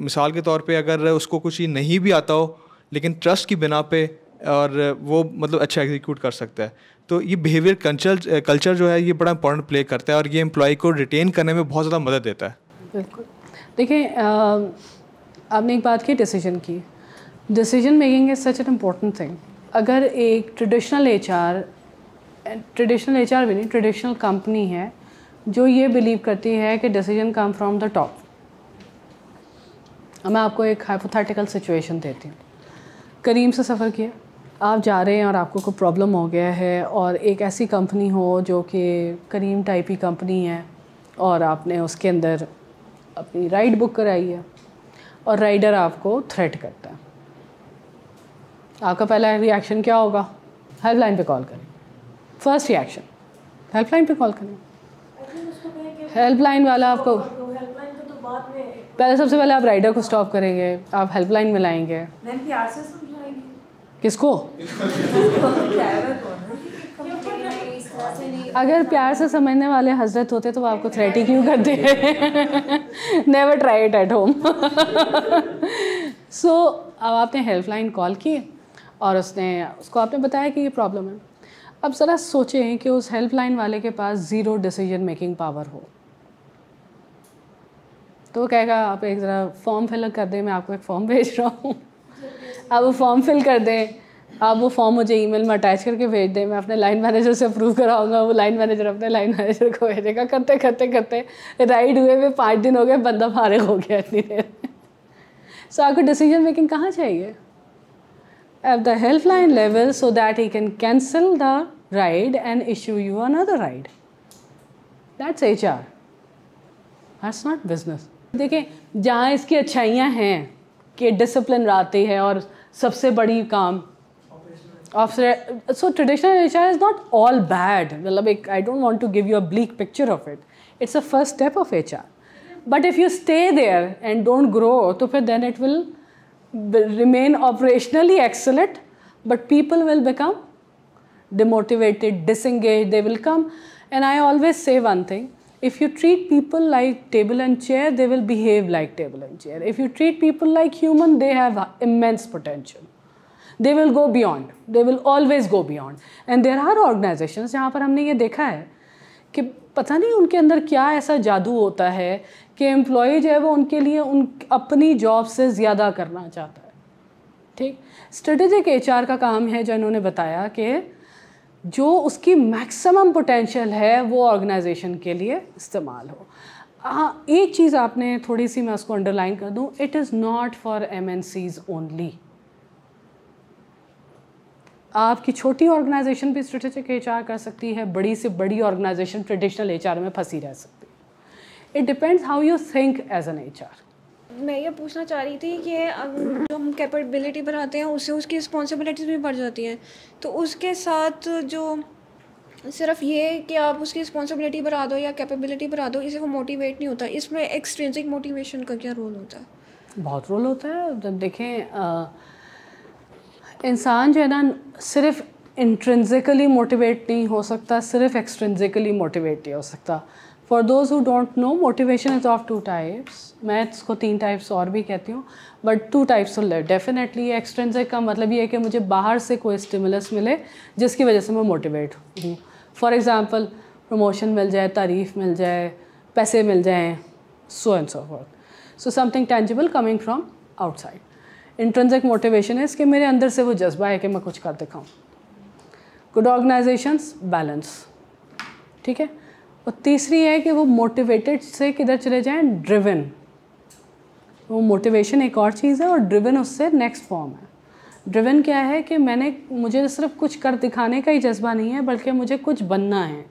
मिसाल के तौर पे अगर उसको कुछ ही नहीं भी आता हो लेकिन ट्रस्ट की बिना पे और वो मतलब अच्छा एग्जीक्यूट कर सकता है तो ये बिहेवियर कल्चर कल्चर जो है ये बड़ा इंपॉर्टेंट प्ले करता है और ये एम्प्लॉय को रिटेन करने में बहुत ज़्यादा मदद देता है बिल्कुल देखिए आपने एक बात की डिसीजन की decision making is such an important thing अगर एक ट्रेडिशनल एच ट्रेडिशनल एच भी नहीं ट्रेडिशनल कंपनी है जो ये बिलीव करती है कि decision come from the top अब मैं आपको एक हाइपोथेटिकल सिचुएशन देती हूँ करीम से सफ़र किया आप जा रहे हैं और आपको कोई प्रॉब्लम हो गया है और एक ऐसी कंपनी हो जो कि करीम टाइप ही कंपनी है और आपने उसके अंदर अपनी राइड बुक कराई है और राइडर आपको थ्रेट करता है आपका पहला रिएक्शन क्या होगा हेल्पलाइन पे कॉल करें फर्स्ट रिएक्शन हेल्पलाइन पे कॉल करें हेल्पलाइन वाला आपको तो हेल्पलाइन तो बाद में पहले सबसे पहले आप राइडर को स्टॉप करेंगे आप हेल्पलाइन में लाएंगे किसको अगर प्यार से समझने वाले हजरत होते तो वो आपको थ्रेटी क्यों करते never try it at home so अब आपने हेल्पलाइन कॉल की और उसने उसको आपने बताया कि ये प्रॉब्लम है अब ज़रा सोचें कि उस हेल्पलाइन वाले के पास ज़ीरो डिसीजन मेकिंग पावर हो तो वो कहेगा आप एक ज़रा फॉर्म फिलअप कर दें मैं आपको एक फ़ॉर्म भेज रहा हूँ आप वो फॉर्म फिल कर दें आप वो फॉर्म मुझे ईमेल में अटैच करके भेज दें मैं अपने लाइन मैनेजर से अप्रूव कराऊंगा वो लाइन मैनेजर अपने लाइन मैनेजर को भेजेगा करते करते करते राइड हुए हुए पाँच दिन हो गए बंदा फारिग हो गया इतनी देर सो आपको डिसीजन मेकिंग कहाँ चाहिए at the helpline level so that he can cancel the ride and issue you another ride that's H R that's not business देखें जहाँ इसकी अच्छाइयाँ हैं कि डिसिप्लिन रहते है और सबसे बड़ी काम ऑफ so traditional R is not all bad मतलब एक I don't want to give you a bleak picture of it it's a first step of H but if you stay there and don't grow तो फिर then it will remain operationally excellent but people will become demotivated disengage they will come and I always say one thing if you treat people like table and chair they will behave like table and chair if you treat people like human they have immense potential they will go beyond they will always go beyond and there are organizations जहाँ par humne ye dekha hai ki pata nahi unke andar kya aisa jadoo hota hai ki employee jo hai wo unke liye un apni job se zyada karna chahta hai theek strategic hr ka kaam hai jo inhone bataya कि जो उसकी maximum potential है वो organisation के लिए इस्तेमाल हो हाँ एक चीज़ आपने थोड़ी सी मैं उसको अंडरलाइन कर दूँ it is not for M N Cs only आपकी छोटी ऑर्गेनाइजेशन भी स्ट्रेटेजिक एच आर कर सकती है बड़ी से बड़ी ऑर्गेनाइजेशन ट्रेडिशनल एच में फंसी रह सकती है it depends how you think as an H R मैं ये पूछना चाह रही थी कि जो हम कैपेबिलिटी बढ़ाते हैं उससे उसकी रिस्पॉन्सिबिलिटीज़ भी बढ़ जाती हैं तो उसके साथ जो सिर्फ ये कि आप उसकी रिस्पॉन्सिबिलिटी बढ़ा दो या कैपेबिलिटी बढ़ा दो इसे वो मोटिवेट नहीं होता इसमें एक्सट्रेंसिक मोटिवेशन का क्या रोल होता है बहुत रोल होता है जब देखें इंसान जो है ना सिर्फ इंट्रेंसिकली मोटिवेट नहीं हो सकता सिर्फ एक्सट्रेंसिकली मोटिवेट नहीं हो सकता for those who don't know motivation is of two types मैं इसको तीन टाइप्स और भी कहती हूँ but two types definitely extrinsic का मतलब ये है कि मुझे बाहर से कोई स्टिमुलस मिले जिसकी वजह से मैं मोटिवेट हूँ फॉर एग्ज़ाम्पल प्रमोशन मिल जाए तारीफ़ मिल जाए पैसे मिल जाएँ so and so for so something tangible coming from outside intrinsic motivation है इसके मेरे अंदर से वो जज्बा है कि मैं कुछ कर दिखाऊँ गुड ऑर्गेनाइजेशंस बैलेंस ठीक है और तीसरी है कि वो मोटिवेटेड से किधर चले जाएं ड्रिवन वो मोटिवेशन एक और चीज़ है और ड्रिवन उससे नेक्स्ट फॉर्म है ड्रिवन क्या है कि मैंने मुझे सिर्फ कुछ कर दिखाने का ही जज्बा नहीं है बल्कि मुझे कुछ बनना है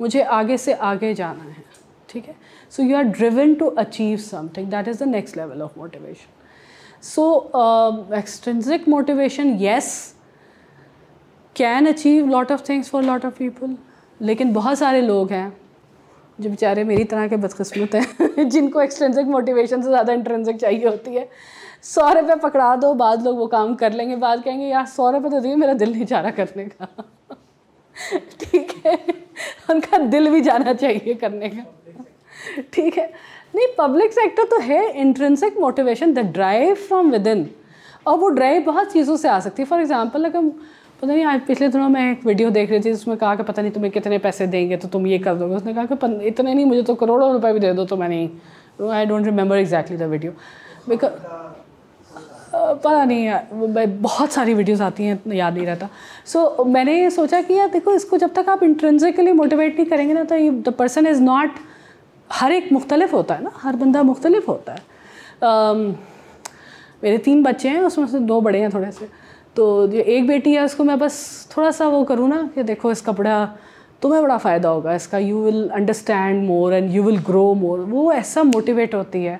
मुझे आगे से आगे जाना है ठीक है so you are driven to achieve something that is the next level of motivation so extrinsic motivation yes can achieve lot of things for lot of people लेकिन बहुत सारे लोग हैं जो बेचारे मेरी तरह के बदकस्मत हैं जिनको एक्सटेंसिक मोटिवेशन से ज़्यादा इंटरेंसिक चाहिए होती है सौ रुपये पकड़ा दो बाद लोग वो काम कर लेंगे बाद कहेंगे यार सौ रुपये तो दिए मेरा दिल नहीं जा रहा करने का ठीक है उनका दिल भी जाना चाहिए करने का ठीक है नहीं पब्लिक सेक्टर तो है intrinsic motivation the drive from within और वो ड्राइव बहुत चीज़ों से आ सकती है फॉर एग्ज़ाम्पल अगर पता नहीं आज पिछले दिनों मैं एक वीडियो देख रही थी उसमें कहा कि पता नहीं तुम्हें कितने पैसे देंगे तो तुम ये कर दोगे उसने कहा कि इतने नहीं मुझे तो करोड़ों रुपए भी दे दो तो मैं नहीं I don't remember exactly the video because पता नहीं यार बहुत सारी वीडियोस आती हैं याद नहीं रहता सो so, मैंने सोचा कि यार देखो इसको जब तक आप इंट्रेंसिकली मोटिवेट नहीं करेंगे ना तो ये द पर्सन इज़ नॉट हर एक मुख्तलिफ होता है ना हर बंदा मुख्तलिफ होता है um, मेरे तीन बच्चे हैं उसमें से दो बड़े हैं थोड़े से तो जो एक बेटी है उसको मैं बस थोड़ा सा वो करूँ ना कि देखो इस कपड़ा तुम्हें बड़ा फ़ायदा होगा इसका you will understand more and you will grow more वो ऐसा मोटिवेट होती है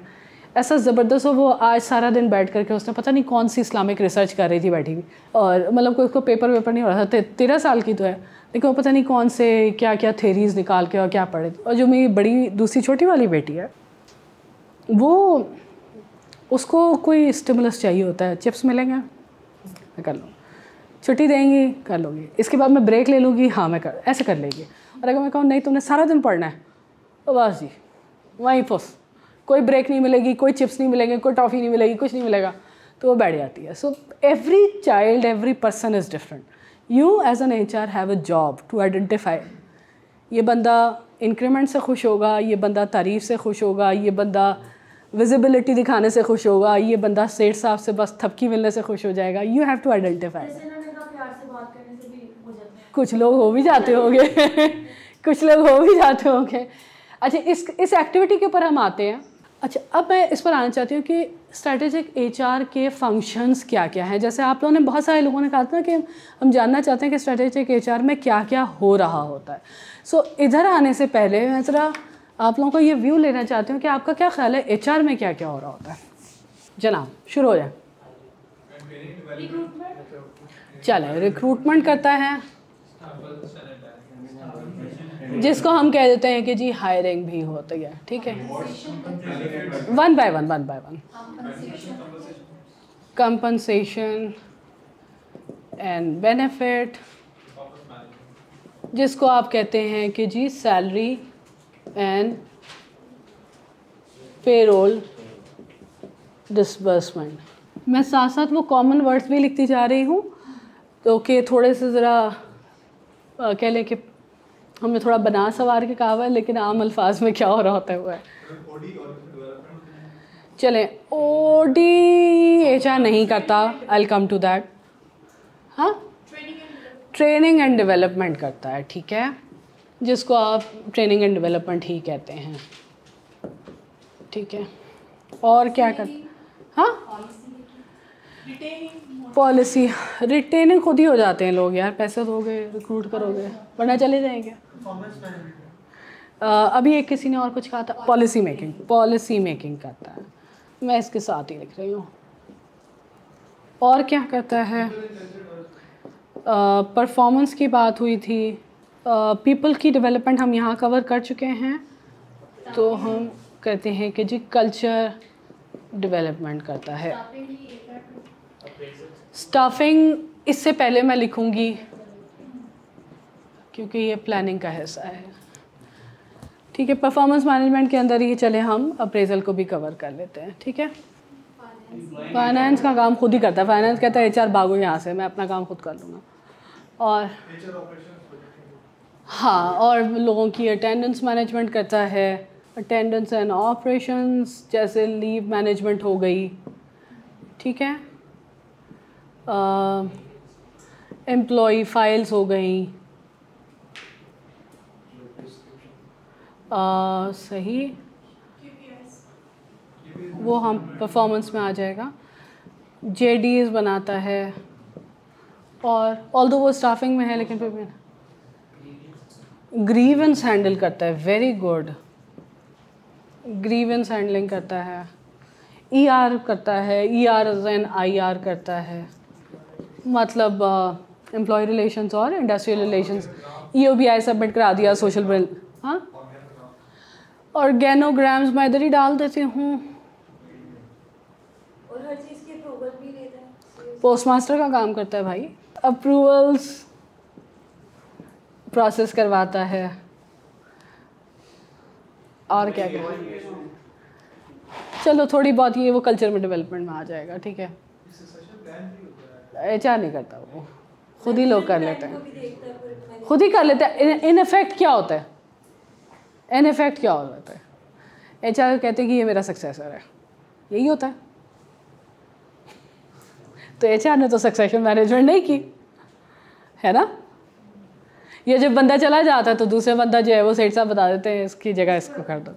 ऐसा ज़बरदस्त हो वो आज सारा दिन बैठ करके उसने पता नहीं कौन सी इस्लामिक रिसर्च कर रही थी बैठी हुई और मतलब कोई उसको पेपर वेपर नहीं हो रहा था तेरह साल की तो है लेकिन वो पता नहीं कौन से क्या क्या थेरीज निकाल के और क्या पढ़े और जो मेरी बड़ी दूसरी छोटी वाली बेटी है वो उसको कोई स्टिमुलस चाहिए होता है चिप्स मिलेंगे मैं कर लूँगा छुट्टी देंगी कर लोगी इसके बाद मैं ब्रेक ले लूँगी हाँ मैं कर ऐसे कर लेगी और अगर मैं कहूँ नहीं तुमने सारा दिन पढ़ना है तो बस जी वहीं फुस कोई ब्रेक नहीं मिलेगी कोई चिप्स नहीं मिलेंगे कोई टॉफ़ी नहीं मिलेगी कुछ नहीं मिलेगा तो वो बैठ जाती है so every child every person is different you as an H R have a job to identify ये बंदा इंक्रीमेंट से खुश होगा ये बंदा तारीफ़ से खुश होगा ये बंदा विजिबिलिटी दिखाने से खुश होगा ये बंदा सेठ साहब से बस थपकी मिलने से खुश हो जाएगा यू हैव टू आइडेंटिफाई कुछ लोग हो भी जाते होंगे कुछ लोग हो भी जाते होंगे अच्छा इस इस एक्टिविटी के ऊपर हम आते हैं अच्छा अब मैं इस पर आना चाहती हूँ कि स्ट्रेटेजिक एच के फंक्शंस क्या क्या हैं जैसे आप लोगों ने बहुत सारे लोगों ने कहा था कि हम जानना चाहते हैं कि स्ट्रेटेजिक एच में क्या क्या हो रहा होता है सो so, इधर आने से पहले मैं ज़रा आप लोगों को ये व्यू लेना चाहती हूँ कि आपका क्या ख्याल है एच में क्या क्या हो रहा होता है जनाब शुरू हो जाए चले रिक्रूटमेंट करता है जिसको हम कह देते हैं कि जी हायरिंग भी होती तो है ठीक है one by one one by one compensation and benefit जिसको आप कहते हैं कि जी सैलरी and पेरोल डिसबर्समेंट मैं साथ साथ वो कॉमन वर्ड्स भी लिखती जा रही हूँ तो कि थोड़े से ज़रा कह लें कि हमने थोड़ा बना सवार के कहा हुआ है लेकिन आम अल्फाज में क्या हो रहा होता हुआ है चलें ओ डी एच आर नहीं करता आई कम टू दैट हाँ ट्रेनिंग एंड डेवलपमेंट करता है ठीक है जिसको आप ट्रेनिंग एंड डेवलपमेंट ही कहते हैं ठीक है और क्या कर हाँ पॉलिसी रिटेनिंग खुद ही हो जाते हैं लोग यार पैसे दोगे रिक्रूट करोगे पढ़ना चले जाएंगे Uh, अभी एक किसी ने और कुछ कहा था पॉलिसी मेकिंग पॉलिसी मेकिंग करता है मैं इसके साथ ही लिख रही हूँ और क्या करता है परफॉर्मेंस की बात हुई थी पीपल की डेवलपमेंट हम यहाँ कवर कर चुके हैं तो हम कहते हैं कि जी कल्चर डेवलपमेंट करता है स्टाफिंग इससे पहले मैं लिखूँगी क्योंकि ये प्लानिंग का हिस्सा है ठीक है परफॉर्मेंस मैनेजमेंट के अंदर ही चले हम अप्रेजल को भी कवर कर लेते हैं ठीक है फाइनेंस का काम खुद ही करता है फाइनेंस कहता है एचआर भागो यहाँ से मैं अपना काम खुद कर लूँगा और हाँ और लोगों की अटेंडेंस मैनेजमेंट करता है अटेंडेंस एंड ऑपरेशंस जैसे लीव मैनेजमेंट हो गई ठीक है एम्प्लॉय फाइल्स हो गई Uh, सही वो हम परफॉर्मेंस में आ जाएगा जे बनाता है और ऑल दो वो स्टाफिंग में है लेकिन फिर भी ग्रीवेंस हैंडल करता है वेरी गुड ग्रीवेंस हैंडलिंग करता है ई e आर करता है E R N I R करता है मतलब एम्प्लॉय uh, रिलेशंस और industrial relations E O B I submit करा दिया सोशल बिल हाँ और गैनोग्राम्स मैं इधर ही डाल देती हूँ पोस्ट मास्टर का काम करता है भाई अप्रूवल्स प्रोसेस करवाता है और क्या करें चलो थोड़ी बहुत ये वो कल्चर में डेवलपमेंट में आ जाएगा ठीक है एच नहीं करता वो खुद ही लोग कर लेते हैं खुद ही कर लेते हैं इन इफेक्ट क्या होता है इन इफेक्ट क्या हो जाता है एच कहते हैं कि ये मेरा सक्सेसर है यही होता है तो एच ने तो सक्सेशन मैनेजमेंट नहीं की है ना या जब बंदा चला जाता है तो दूसरा बंदा जो है वो सेठ साहब बता देते हैं इसकी जगह इसको कर दो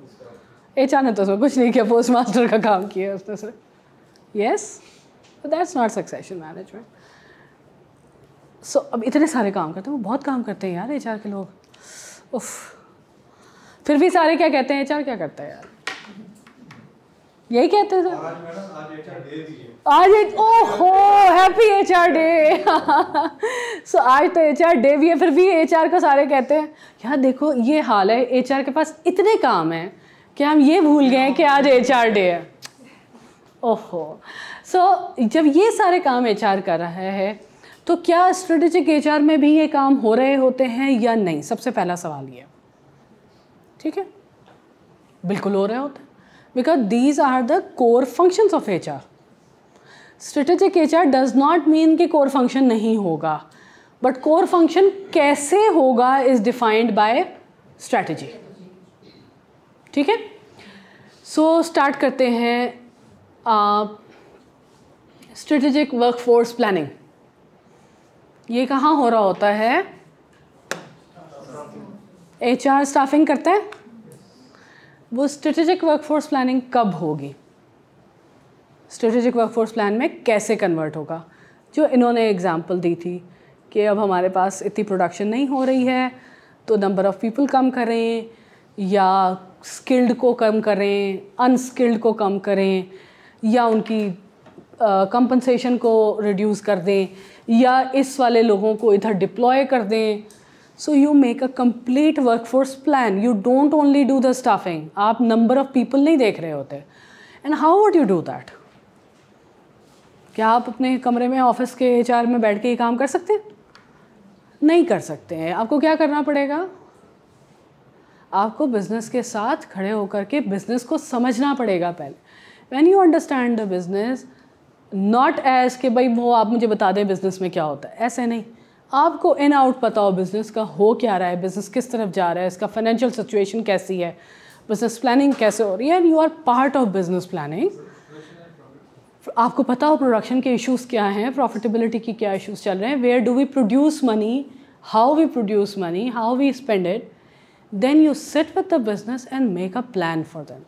ये ने तो उसमें कुछ नहीं किया पोस्ट मास्टर का काम किया उसने सिर्फ yes that's not succession management so अब इतने सारे काम करते हैं वो बहुत काम करते हैं यार एच के लोग उफ फिर भी सारे क्या कहते हैं एच क्या करता है यार यही कहते थे आज एच ओ हो happy H R day so आज तो एच आर डे भी है फिर भी एच आर को सारे कहते हैं यार देखो ये हाल है एच आर के पास इतने काम हैं कि हम ये भूल गए हैं कि आज एच आर डे है ओहो सो so, जब ये सारे काम एच आर कर रहा है तो क्या स्ट्रेटेजिक एच आर में भी ये काम हो रहे होते हैं या नहीं सबसे पहला सवाल ये ठीक है बिल्कुल हो रहे होते हैं because these are the core functions of HR. Strategic HR does not mean कि core function नहीं होगा but core function कैसे होगा is defined by strategy. ठीक है so, स्टार्ट करते हैं strategic workforce planning. ये कहाँ हो रहा होता है एच आर स्टाफिंग करता है वो स्ट्रेटेजिक वर्कफोर्स प्लानिंग कब होगी स्ट्रेटेजिक वर्कफोर्स प्लान में कैसे कन्वर्ट होगा जो इन्होंने एग्ज़ाम्पल दी थी कि अब हमारे पास इतनी प्रोडक्शन नहीं हो रही है तो नंबर ऑफ़ पीपल कम करें या स्किल्ड को कम करें अनस्किल्ड को कम करें या उनकी कंपनसेशन uh, को रिड्यूस कर दें या इस वाले लोगों को इधर डिप्लॉय कर दें you make a complete workforce plan you don't only do the staffing आप नंबर ऑफ पीपल नहीं देख रहे होते and how would you do that क्या आप अपने कमरे में ऑफिस के एच में बैठ के ये काम कर सकते हैं नहीं कर सकते हैं आपको क्या करना पड़ेगा आपको बिज़नेस के साथ खड़े होकर के बिज़नेस को समझना पड़ेगा पहले when you understand the business not as के भाई वो आप मुझे बता दें बिज़नेस में क्या होता है ऐसे नहीं आपको इन आउट पता हो बिज़नेस का हो क्या रहा है बिज़नेस किस तरफ जा रहा है इसका फाइनेंशियल सिचुएशन कैसी है बिज़नेस प्लानिंग कैसे हो रही है and you are part of business planning आपको पता हो प्रोडक्शन के इश्यूज क्या हैं प्रॉफिटेबिलिटी की क्या इश्यूज चल रहे हैं where do we produce money how we produce money how we spend it then you set with the business and make a plan for them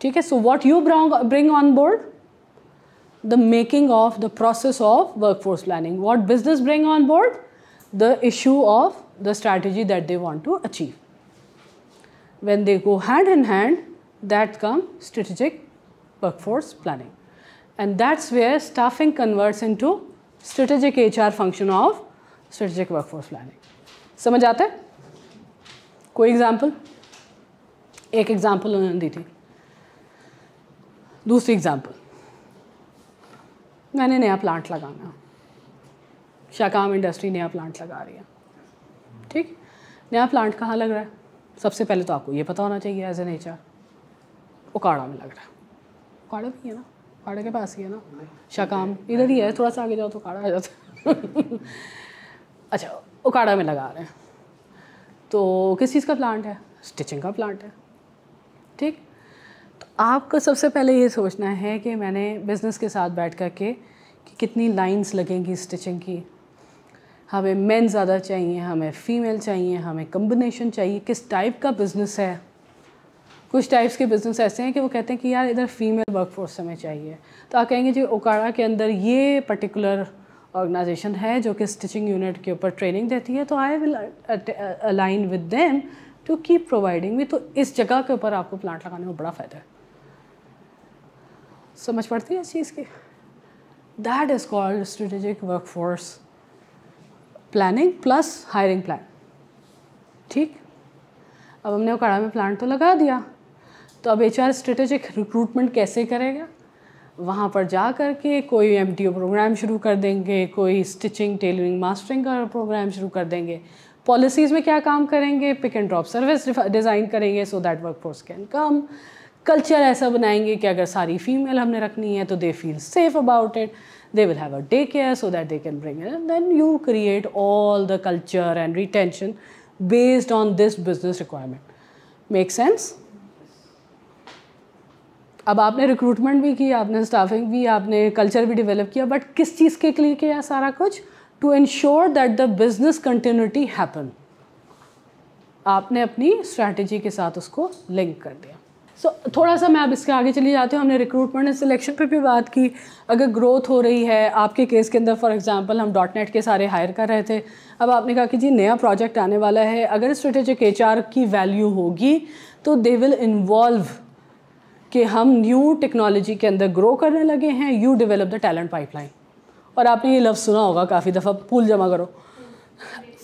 ठीक है so what you bring on board the making of the process of workforce planning. What business bring on board? The issue of the strategy that they want to achieve. When they go hand in hand, that come strategic workforce planning. And that's where staffing converts into strategic HR function of strategic workforce planning. समझ आता है कोई example एक example उन्होंने दी थी दूसरी मैंने नया प्लांट लगाना शाकाम इंडस्ट्री नया प्लांट लगा रही है ठीक नया प्लांट कहाँ लग रहा है सबसे पहले तो आपको ये पता होना चाहिए एज ए नेचर उकाड़ा में लग रहा है उकाड़ा भी है ना उकाड़ा के पास ही है ना शाकाम इधर ही है थोड़ा सा आगे जाओ तो उकाड़ा आ जाता अच्छा उकाड़ा में लगा रहे हैं तो किस चीज़ का प्लांट है स्टिचिंग का प्लांट है ठीक आपको सबसे पहले ये सोचना है कि मैंने बिज़नेस के साथ बैठ कर के कि कितनी लाइंस लगेंगी स्टिचिंग की हमें मेन ज़्यादा चाहिए हमें फ़ीमेल चाहिए हमें कम्बिनेशन चाहिए किस टाइप का बिज़नेस है कुछ टाइप्स के बिज़नेस ऐसे हैं कि वो कहते हैं कि यार इधर फीमेल वर्कफोर्स हमें चाहिए तो आप कहेंगे जी ओकाड़ा के अंदर ये पर्टिकुलर ऑर्गेनाइजेशन है जो कि स्टिचिंग यूनिट के ऊपर ट्रेनिंग देती है तो I will align with them to keep providing भी तो इस जगह के ऊपर आपको प्लांट लगाने में बड़ा फ़ायदा है समझ पड़ती है इस चीज़ की that is called strategic workforce planning plus hiring plan ठीक अब हमने कड़ा में प्लान तो लगा दिया तो अब एच आर स्ट्रेटेजिक रिक्रूटमेंट कैसे करेगा वहाँ पर जा कर के कोई एम टी ओ प्रोग्राम शुरू कर देंगे कोई स्टिचिंग टेलरिंग मास्टरिंग का प्रोग्राम शुरू कर देंगे पॉलिसीज़ में क्या काम करेंगे pick and drop service design करेंगे so that workforce can come culture ऐसा बनाएंगे कि अगर सारी फीमेल हमने रखनी है तो they feel safe about it they will have a day care so that they can bring and then you create all the culture and retention based on this business requirement make अब आपने recruitment भी की आपने staffing भी आपने culture भी develop किया but किस चीज़ के लिए किया सारा कुछ to ensure that the business continuity happen आपने अपनी स्ट्रैटेजी के साथ उसको लिंक कर दिया सो so, थोड़ा सा मैं अब इसके आगे चली जाती हूँ हमने रिक्रूटमेंट एंड सिलेक्शन पे भी बात की अगर ग्रोथ हो रही है आपके केस के अंदर फॉर एग्जांपल हम डॉट नेट के सारे हायर कर रहे थे अब आपने कहा कि जी नया प्रोजेक्ट आने वाला है अगर स्ट्रेटेजिक एच की वैल्यू होगी तो दे विल इन्वॉल्व कि हम न्यू टेक्नोलॉजी के अंदर ग्रो करने लगे हैं you develop the talent pipeline और आपने ये लफ्ज़ सुना होगा काफ़ी दफ़ा पुल जमा करो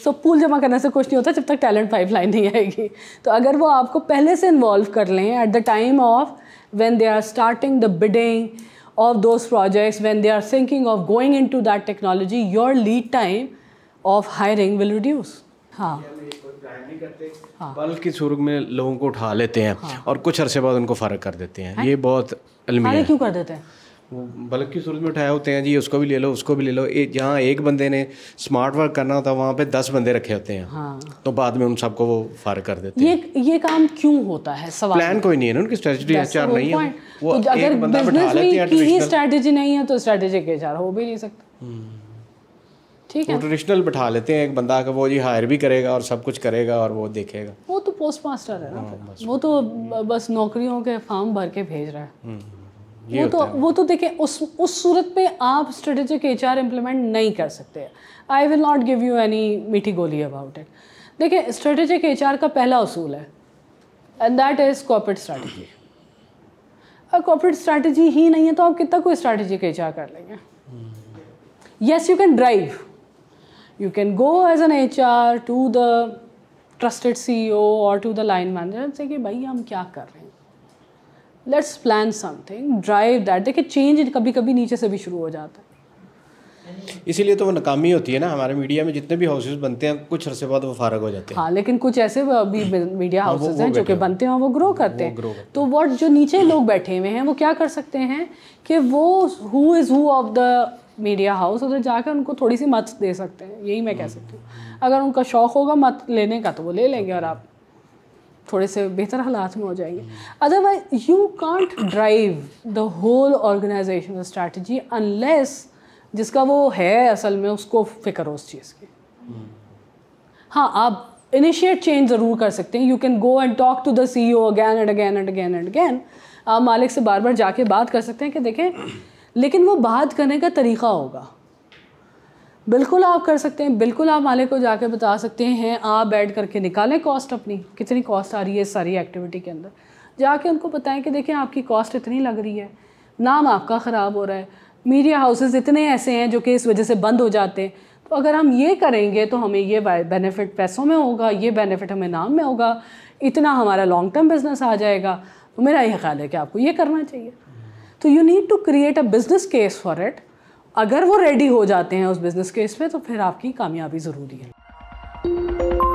सो so, पूल जमा करने से कुछ नहीं होता जब तक टैलेंट पाइपलाइन नहीं आएगी तो अगर वो आपको पहले से इन्वॉल्व कर लें at the time of when they are starting the bidding of those projects when they are thinking of going into that technology your lead time of hiring will reduce हाँ, हाँ। बल्कि शुरू में लोगों को उठा लेते हैं हाँ। और कुछ अरसे बाद उनको फ़र्क कर देते हैं ये बहुत क्यों कर देते हैं वो की सूरत में उठाए होते हैं जी उसको भी ले लो उसको भी ले लो जहाँ एक बंदे ने स्मार्ट वर्क करना होता है वहाँ पे दस बंदे रखे होते हैं हाँ। तो बाद में उन सबको वो फार कर देते ये, हैं ये काम क्यों होता है सवाल प्लान कोई नहीं है ना उनकी स्ट्रेटजी एचआर नहीं है वो तो अगर बिजनेस में की ही स्ट्रेटजी नहीं है तो के एचआर हो भी नहीं सकता हम्म। ठीक है ट्रेडिशनल बैठा लेते हैं एक बंदा का वो जी हायर भी करेगा और सब कुछ करेगा और वो देखेगा वो तो पोस्ट मास्टर है ना हाँ, वो तो बस नौकरियों के फॉर्म भर के भेज रहा है हम्म। वो तो वो तो देखें उस उस सूरत में आप स्ट्रेटेजिक एच आर इम्प्लीमेंट नहीं कर सकते I will not give you any मीठी गोली अबाउट इट देखिए स्ट्रेटेजिक एच आर का पहला असूल है and that is corporate strategy corporate strategy ही नहीं है तो आप कितना कोई स्ट्रैटेजी के एच कर लेंगे yes you can drive you can go as an H R to the trusted C O or to the line manager से कि भाई हम क्या कर रहे हैं let's plan something drive that देखिए चेंज कभी कभी नीचे से भी शुरू हो जाता है इसीलिए तो वो नाकामी होती है ना हमारे मीडिया में जितने भी हाउसेज बनते हैं कुछ अरसे बाद वो फारग हो जाते हैं हाँ लेकिन कुछ ऐसे भी मीडिया हाउसेज हैं जो कि बनते हैं वो ग्रो करते हैं तो वॉट जो नीचे लोग बैठे हुए हैं वो क्या कर सकते हैं कि वो who is who of the media house उधर जाकर उनको थोड़ी सी मत दे सकते हैं यही मैं कह सकती हूँ हम्म। अगर उनका शौक़ होगा मत लेने का तो वो ले लेंगे और आप थोड़े से बेहतर हालात में हो जाएंगे otherwise you can't drive the whole organisation strategy unless जिसका वो है असल में उसको फिक्र हो उस चीज़ की हाँ आप इनिशिएट चेंज ज़रूर कर सकते हैं you can go and talk to the C O again and again and again and again आप मालिक से बार बार जाके बात कर सकते हैं कि देखें लेकिन वो बात करने का तरीका होगा बिल्कुल आप कर सकते हैं बिल्कुल आप मालिक को जाके बता सकते हैं आप बैठ करके निकालें कॉस्ट अपनी कितनी कॉस्ट आ रही है सारी एक्टिविटी के अंदर जाके उनको बताएं कि देखिए आपकी कॉस्ट इतनी लग रही है नाम आपका ख़राब हो रहा है मीडिया हाउसेस इतने ऐसे हैं जो कि इस वजह से बंद हो जाते हैं तो अगर हम ये करेंगे तो हमें ये बेनिफिट पैसों में होगा ये बेनिफिट हमें नाम में होगा इतना हमारा लॉन्ग टर्म बिज़नेस आ जाएगा तो मेरा यह ख्याल है कि आपको ये करना चाहिए तो you need to create a business case for it अगर वो रेडी हो जाते हैं उस बिज़नेस केस में तो फिर आपकी कामयाबी ज़रूरी है